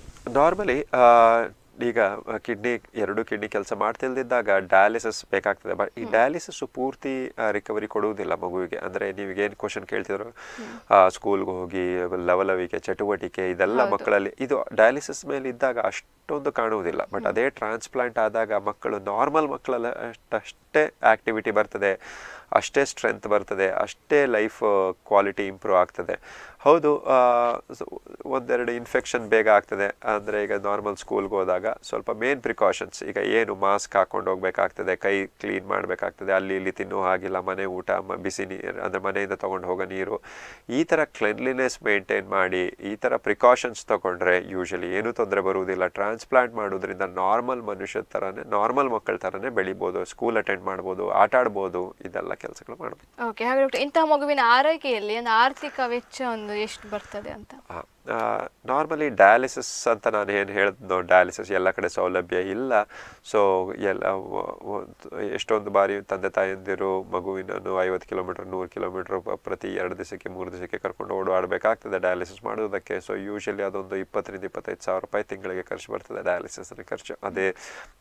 ನಾರ್ಮಲಿ ಈಗ ಕಿಡ್ನಿ ಎರಡು ಕಿಡ್ನಿ ಕೆಲಸ ಮಾಡ್ತಿಲ್ದಿದ್ದಾಗ ಡಯಾಲಿಸಿಸ್ ಬೇಕಾಗ್ತದೆ ಬಟ್ ಈ ಡಯಾಲಿಸಿಸ್ ಪೂರ್ತಿ ರಿಕವರಿ ಕೊಡುವುದಿಲ್ಲ ಮಗುವಿಗೆ ಅಂದರೆ ನೀವೀಗ ಏನು ಕ್ವಶನ್ ಕೇಳ್ತಿದ್ರು ಸ್ಕೂಲ್ಗೆ ಹೋಗಿ ಲವಲವಿಕೆ ಚಟುವಟಿಕೆ ಇದೆಲ್ಲ ಮಕ್ಕಳಲ್ಲಿ ಇದು ಡಯಾಲಿಸಿಸ್ ಮೇಲೆ ಇದ್ದಾಗ ಅಷ್ಟೊಂದು ಕಾಣುವುದಿಲ್ಲ ಬಟ್ ಅದೇ ಟ್ರಾನ್ಸ್ಪ್ಲಾಂಟ್ ಆದಾಗ ಮಕ್ಕಳು ನಾರ್ಮಲ್ ಮಕ್ಕಳಲ್ಲ ಅಷ್ಟೇ ಆಕ್ಟಿವಿಟಿ ಬರ್ತದೆ ಅಷ್ಟೇ ಸ್ಟ್ರೆಂತ್ ಬರ್ತದೆ ಅಷ್ಟೇ ಲೈಫ್ ಕ್ವಾಲಿಟಿ ಇಂಪ್ರೂವ್ ಆಗ್ತದೆ ಹೌದು ಒಂದೆರಡು ಇನ್ಫೆಕ್ಷನ್ ಬೇಗ ಆಗ್ತದೆ ಅಂದರೆ ಈಗ ನಾರ್ಮಲ್ ಸ್ಕೂಲ್ಗೆ ಹೋದಾಗ ಸ್ವಲ್ಪ ಮೇನ್ ಪ್ರಿಕಾಷನ್ಸ್ ಈಗ ಏನು ಮಾಸ್ಕ್ ಹಾಕ್ಕೊಂಡು ಹೋಗಬೇಕಾಗ್ತದೆ ಕೈ ಕ್ಲೀನ್ ಮಾಡಬೇಕಾಗ್ತದೆ ಅಲ್ಲಿ ಇಲ್ಲಿ ತಿನ್ನೋ ಹಾಗಿಲ್ಲ ಮನೆ ಊಟ ಬಿಸಿ ನೀರು ಅಂದರೆ ಮನೆಯಿಂದ ತೊಗೊಂಡು ಹೋಗೋ ನೀರು ಈ ಥರ ಕ್ಲೆನ್ಲಿನೆಸ್ ಮೇಂಟೈನ್ ಮಾಡಿ ಈ ಥರ ಪ್ರಿಕಾಷನ್ಸ್ ತೊಗೊಂಡ್ರೆ ಯೂಶಲಿ ಏನೂ ತೊಂದರೆ ಬರುವುದಿಲ್ಲ ಟ್ರಾನ್ಸ್ಪ್ಲಾಂಟ್ ಮಾಡೋದ್ರಿಂದ ನಾರ್ಮಲ್ ಮನುಷ್ಯ ಥರನೇ ನಾರ್ಮಲ್ ಮಕ್ಕಳ ಥರನೇ ಬೆಳಿಬೋದು ಸ್ಕೂಲ್ ಅಟೆಂಡ್ ಮಾಡ್ಬೋದು ಆಟ ಆಡ್ಬೋದು ಇದೆಲ್ಲ ಕೆಲಸಗಳು ಮಾಡ್ಬೋದು ಓಕೆ ಹಾಗೆ ಇಂತಹ ಮಗುವಿನ ಆರೈಕೆಯಲ್ಲಿ ಆರ್ಥಿಕ ವೆಚ್ಚ ಎಷ್ಟು ಬರ್ತದೆ ಅಂತ ನಾರ್ಮಲಿ ಡಯಾಲಿಸಿಸ್ ಅಂತ ನಾನು ಏನು ಹೇಳಿದ್ನೋ ಡಯಾಲಿಸಿಸ್ ಎಲ್ಲ ಕಡೆ ಸೌಲಭ್ಯ ಇಲ್ಲ ಸೊ ಎಲ್ಲ ಎಷ್ಟೊಂದು ಬಾರಿ ತಂದೆ ತಾಯಂದಿರು ಮಗುವಿನನ್ನು ಐವತ್ತು ಕಿಲೋಮೀಟ್ರ್ ನೂರು ಕಿಲೋಮೀಟ್ರ್ ಪ್ರತಿ ಎರಡು ದಿವಸಕ್ಕೆ ಮೂರು ದಿವಸಕ್ಕೆ ಕರ್ಕೊಂಡು ಓಡಾಡಬೇಕಾಗ್ತದೆ ಡಯಾಲಿಸಿಸ್ ಮಾಡೋದಕ್ಕೆ ಸೊ ಯೂಶಲಿ ಅದೊಂದು ಇಪ್ಪತ್ತರಿಂದ ಇಪ್ಪತ್ತೈದು ಸಾವಿರ ರೂಪಾಯಿ ತಿಂಗಳಿಗೆ ಖರ್ಚು ಬರ್ತದೆ ಡಯಾಲಿಸಿಸ್ನ ಖರ್ಚು ಅದೇ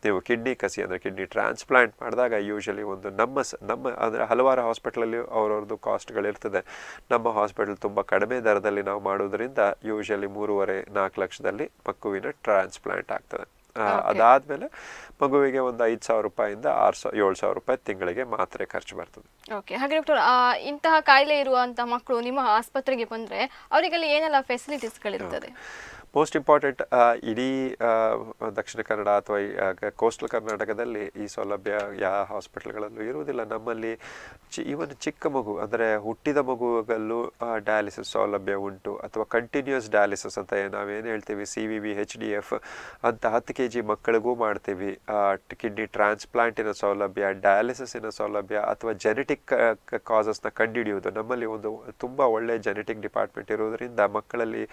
ನೀವು ಕಿಡ್ನಿ ಕಸಿ ಅಂದರೆ ಕಿಡ್ನಿ ಟ್ರಾನ್ಸ್ಪ್ಲಾಂಟ್ ಮಾಡಿದಾಗ ಯೂಶಲಿ ಒಂದು ನಮ್ಮ ನಮ್ಮ ಅಂದರೆ ಹಲವಾರು ಹಾಸ್ಪಿಟ್ಲಲ್ಲಿ ಅವರವ್ರದ್ದು ಕಾಸ್ಟ್ಗಳಿರ್ತದೆ ನಮ್ಮ ಹಾಸ್ಪಿಟಲ್ ತುಂಬ ಕಡಿಮೆ ದರದಲ್ಲಿ ನಾವು ಮಾಡೋದರಿಂದ ಯು ಯೂಶಲಿ ಮೂರುವರೆ ನಾಲ್ಕು ಲಕ್ಷದಲ್ಲಿ ಮಗುವಿನ ಟ್ರಾನ್ಸ್ಪ್ಲಾಂಟ್ ಆಗ್ತದೆ ಅದಾದ್ಮೇಲೆ ಮಗುವಿಗೆ ಒಂದು ಐದು ಸಾವಿರ ರೂಪಾಯಿಂದ ಆರು ಸಾವಿರ ಏಳು ಸಾವಿರ ರೂಪಾಯಿ ತಿಂಗಳಿಗೆ ಮಾತ್ರೆ ಖರ್ಚು ಬರ್ತದೆ ಓಕೆ ಹಾಗೆ ಡಾಕ್ಟರ್ ಇಂತಹ ಕಾಯಿಲೆ ಇರುವಂತಹ ಮಕ್ಕಳು ನಿಮ್ಮ ಆಸ್ಪತ್ರೆಗೆ ಬಂದ್ರೆ ಅವರಿಗೆ ಏನೆಲ್ಲ ಫೆಸಿಲಿಟೀಸ್ಗಳಿರ್ತದೆ ಮೋಸ್ಟ್ ಇಂಪಾರ್ಟೆಂಟ್ uh, ಇಡೀ uh, ದಕ್ಷಿಣ ಕನ್ನಡ ಅಥವಾ uh, ಕೋಸ್ಟಲ್ ಕರ್ನಾಟಕದಲ್ಲಿ ಈ ಸೌಲಭ್ಯ ಯಾವ ಹಾಸ್ಪಿಟಲ್ಗಳಲ್ಲೂ ಇರುವುದಿಲ್ಲ ನಮ್ಮಲ್ಲಿ ಚಿ ಈವನ್ ಚಿಕ್ಕ ಮಗು ಅಂದರೆ ಹುಟ್ಟಿದ ಮಗುಗಳಲ್ಲೂ ಡಯಾಲಿಸಿಸ್ ಸೌಲಭ್ಯ ಉಂಟು ಅಥವಾ ಕಂಟಿನ್ಯೂಸ್ ಡಯಾಲಿಸಿಸ್ ಅಂತ ನಾವೇನು ಹೇಳ್ತೀವಿ C V V H D F ಅಂತ ಹತ್ತು ಕೆ ಜಿ ಮಕ್ಕಳಿಗೂ ಮಾಡ್ತೀವಿ ಕಿಡ್ನಿ ಟ್ರಾನ್ಸ್ಪ್ಲಾಂಟಿನ ಸೌಲಭ್ಯ ಡಯಾಲಿಸಿಸಿನ ಸೌಲಭ್ಯ ಅಥವಾ ಜೆನೆಟಿಕ್ ಕಾಸಸ್ನ ಕಂಡುಹಿಡಿಯುವುದು ನಮ್ಮಲ್ಲಿ ಒಂದು ತುಂಬ ಒಳ್ಳೆಯ ಜೆನೆಟಿಕ್ ಡಿಪಾರ್ಟ್ಮೆಂಟ್ ಇರುವುದರಿಂದ ಮಕ್ಕಳಲ್ಲಿ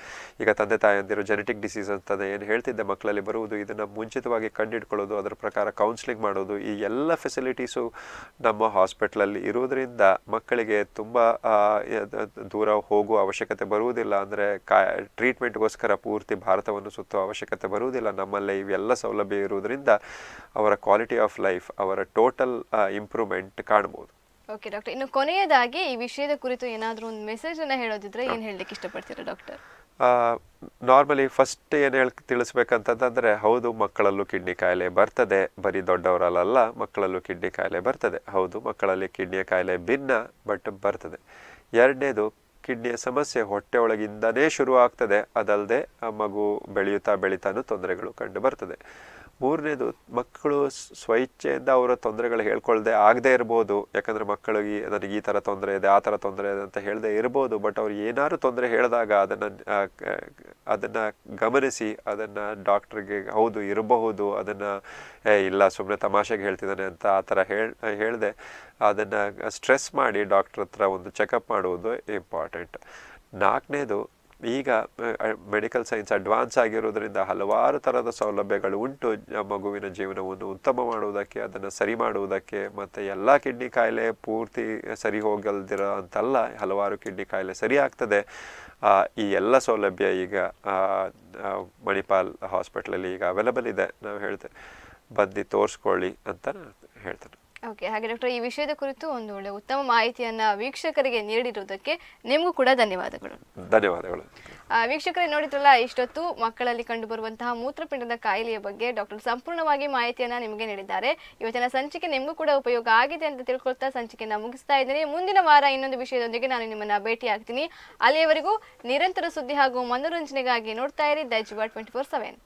ಈಗ ತಂದೆ ತಾಯಂದಿರು ಜೆನೆಟಿಕ್ ಡಿಸೀಸ್ ಅಂತಲೇ ಏನು ಹೇಳ್ತಿದ್ದೆ ಮಕ್ಕಳಲ್ಲಿ ಬರುವುದು ಇದನ್ನು ಮುಂಚಿತವಾಗಿ ಕಂಡಿಡ್ಕೊಳ್ಳೋದು ಅದರ ಪ್ರಕಾರ ಕೌನ್ಸ್ಲಿಂಗ್ ಮಾಡೋದು ಈ ಎಲ್ಲ ಫೆಸಿಲಿಟೀಸು ನಮ್ಮ ಹಾಸ್ಪಿಟ್ಲಲ್ಲಿ ಇರೋದರಿಂದ ಮಕ್ಕಳಿಗೆ ತುಂಬ ದೂರ ಹೋಗುವ ಅವಶ್ಯಕತೆ ಬರುವುದಿಲ್ಲ ಅಂದರೆ ಕಾ ಟ್ರೀಟ್ಮೆಂಟ್ಗೋಸ್ಕರ ಪೂರ್ತಿ ಭಾರತವನ್ನು ಸುತ್ತುವ ಅವಶ್ಯಕತೆ ಬರುವುದಿಲ್ಲ ನಮ್ಮಲ್ಲೇ ಇವೆಲ್ಲ ಸೌಲಭ್ಯ ಇರುವುದರಿಂದ ಅವರ ಕ್ವಾಲಿಟಿ ಆಫ್ ಲೈಫ್ ಅವರ ಟೋಟಲ್ ಇಂಪ್ರೂವ್ಮೆಂಟ್ ಕಾಣ್ಬೋದು ಓಕೆ ಡಾಕ್ಟರ್ ಇನ್ನು ಕೊನೆಯದಾಗಿ ಈ ವಿಷಯದ ಕುರಿತು ಏನಾದರೂ ಒಂದು ಮೆಸೇಜನ್ನು ಹೇಳೋದಿದ್ರೆ ಏನು ಹೇಳಲಿಕ್ಕೆ ಇಷ್ಟಪಡ್ತೀರಾ ಡಾಕ್ಟರ್ ನಾರ್ಮಲಿ ಫಸ್ಟ್ ಏನು ಹೇಳಿ ತಿಳಿಸ್ಬೇಕಂತಂತಂದರೆ ಹೌದು ಮಕ್ಕಳಲ್ಲೂ ಕಿಡ್ನಿ ಕಾಯಿಲೆ ಬರ್ತದೆ ಬರೀ ದೊಡ್ಡವರಲ್ಲ ಮಕ್ಕಳಲ್ಲೂ ಕಿಡ್ನಿ ಕಾಯಿಲೆ ಬರ್ತದೆ ಹೌದು ಮಕ್ಕಳಲ್ಲಿ ಕಿಡ್ನಿಯ ಕಾಯಿಲೆ ಭಿನ್ನ ಬಟ್ ಬರ್ತದೆ ಎರಡನೇದು ಕಿಡ್ನಿಯ ಸಮಸ್ಯೆ ಹೊಟ್ಟೆ ಒಳಗಿಂದನೇ ಶುರು ಆಗ್ತದೆ ಅದಲ್ಲದೆ ಮಗು ಬೆಳೆಯುತ್ತಾ ಬೆಳೀತಾನು ತೊಂದರೆಗಳು ಕಂಡು ಬರ್ತದೆ ಮೂರನೇದು ಮಕ್ಕಳು ಸ್ವಇಚ್ಛೆಯಿಂದ ಅವರ ತೊಂದರೆಗಳು ಹೇಳ್ಕೊಳ್ಳದೆ ಆಗದೇ ಇರ್ಬೋದು ಯಾಕಂದರೆ ಮಕ್ಕಳಿಗೆ ನನಗೆ ಈ ಥರ ತೊಂದರೆ ಇದೆ ಆ ಥರ ತೊಂದರೆ ಇದೆ ಅಂತ ಹೇಳದೆ ಇರ್ಬೋದು ಬಟ್ ಅವ್ರು ಏನಾದ್ರು ತೊಂದರೆ ಹೇಳಿದಾಗ ಅದನ್ನು ಅದನ್ನು ಗಮನಿಸಿ ಅದನ್ನು ಡಾಕ್ಟ್ರಿಗೆ ಹೌದು ಇರಬಹುದು ಅದನ್ನು ಇಲ್ಲ ಸುಮ್ಮನೆ ತಮಾಷೆಗೆ ಹೇಳ್ತಿದ್ದಾನೆ ಅಂತ ಆ ಥರ ಹೇಳಿ ಹೇಳಿದೆ ಅದನ್ನು ಸ್ಟ್ರೆಸ್ ಮಾಡಿ ಡಾಕ್ಟ್ರ್ ಹತ್ರ ಒಂದು ಚೆಕಪ್ ಮಾಡುವುದು ಇಂಪಾರ್ಟೆಂಟ್ ನಾಲ್ಕನೇದು ಈಗ ಮೆಡಿಕಲ್ ಸೈನ್ಸ್ ಅಡ್ವಾನ್ಸ್ ಆಗಿರೋದ್ರಿಂದ ಹಲವಾರು ಥರದ ಸೌಲಭ್ಯಗಳು ಉಂಟು ಮಗುವಿನ ಜೀವನವನ್ನು ಉತ್ತಮ ಮಾಡುವುದಕ್ಕೆ ಅದನ್ನು ಸರಿ ಮಾಡುವುದಕ್ಕೆ ಮತ್ತು ಎಲ್ಲ ಕಿಡ್ನಿ ಕಾಯಿಲೆ ಪೂರ್ತಿ ಸರಿ ಹೋಗಲ್ದಿರೋ ಅಂತಲ್ಲ ಹಲವಾರು ಕಿಡ್ನಿ ಕಾಯಿಲೆ ಸರಿ ಆಗ್ತದೆ ಈ ಎಲ್ಲ ಸೌಲಭ್ಯ ಈಗ ಮಣಿಪಾಲ್ ಹಾಸ್ಪಿಟ್ಲಲ್ಲಿ ಈಗ ಅವೈಲಬಲ್ ಇದೆ ನಾವು ಹೇಳ್ತೇವೆ ಬಂದು ತೋರಿಸ್ಕೊಳ್ಳಿ ಅಂತ ಹೇಳ್ತೇನೆ ಓಕೆ ಹಾಗೆ ಡಾಕ್ಟರ್ ಈ ವಿಷಯದ ಕುರಿತು ಒಂದು ಒಳ್ಳೆ ಉತ್ತಮ ಮಾಹಿತಿಯನ್ನು ವೀಕ್ಷಕರಿಗೆ ನೀಡಿರುವುದಕ್ಕೆ ನಿಮಗೂ ಕೂಡ ಧನ್ಯವಾದಗಳು ಧನ್ಯವಾದಗಳು ವೀಕ್ಷಕರೇ ನೋಡಿದ್ರಲ್ಲ ಇಷ್ಟೊತ್ತು ಮಕ್ಕಳಲ್ಲಿ ಕಂಡುಬರುವಂತಹ ಮೂತ್ರಪಿಂಡದ ಕಾಯಿಲೆಯ ಬಗ್ಗೆ ಡಾಕ್ಟರ್ ಸಂಪೂರ್ಣವಾಗಿ ಮಾಹಿತಿಯನ್ನು ನಿಮಗೆ ನೀಡಿದ್ದಾರೆ ಇವತ್ತಿನ ಸಂಚಿಕೆ ನಿಮಗೂ ಕೂಡ ಉಪಯೋಗ ಆಗಿದೆ ಅಂತ ತಿಳ್ಕೊಳ್ತಾ ಸಂಚಿಕೆಯನ್ನು ಮುಗಿಸ್ತಾ ಇದ್ದೀನಿ ಮುಂದಿನ ವಾರ ಇನ್ನೊಂದು ವಿಷಯದೊಂದಿಗೆ ನಾನು ನಿಮ್ಮನ್ನು ಆಗ್ತೀನಿ ಅಲ್ಲಿಯವರೆಗೂ ನಿರಂತರ ಸುದ್ದಿ ಹಾಗೂ ಮನೋರಂಜನೆಗಾಗಿ ನೋಡ್ತಾ ಇರಿ ದೈಜ್ ಟ್ವೆಂಟಿ ಫೋರ್ ಸೆವೆನ್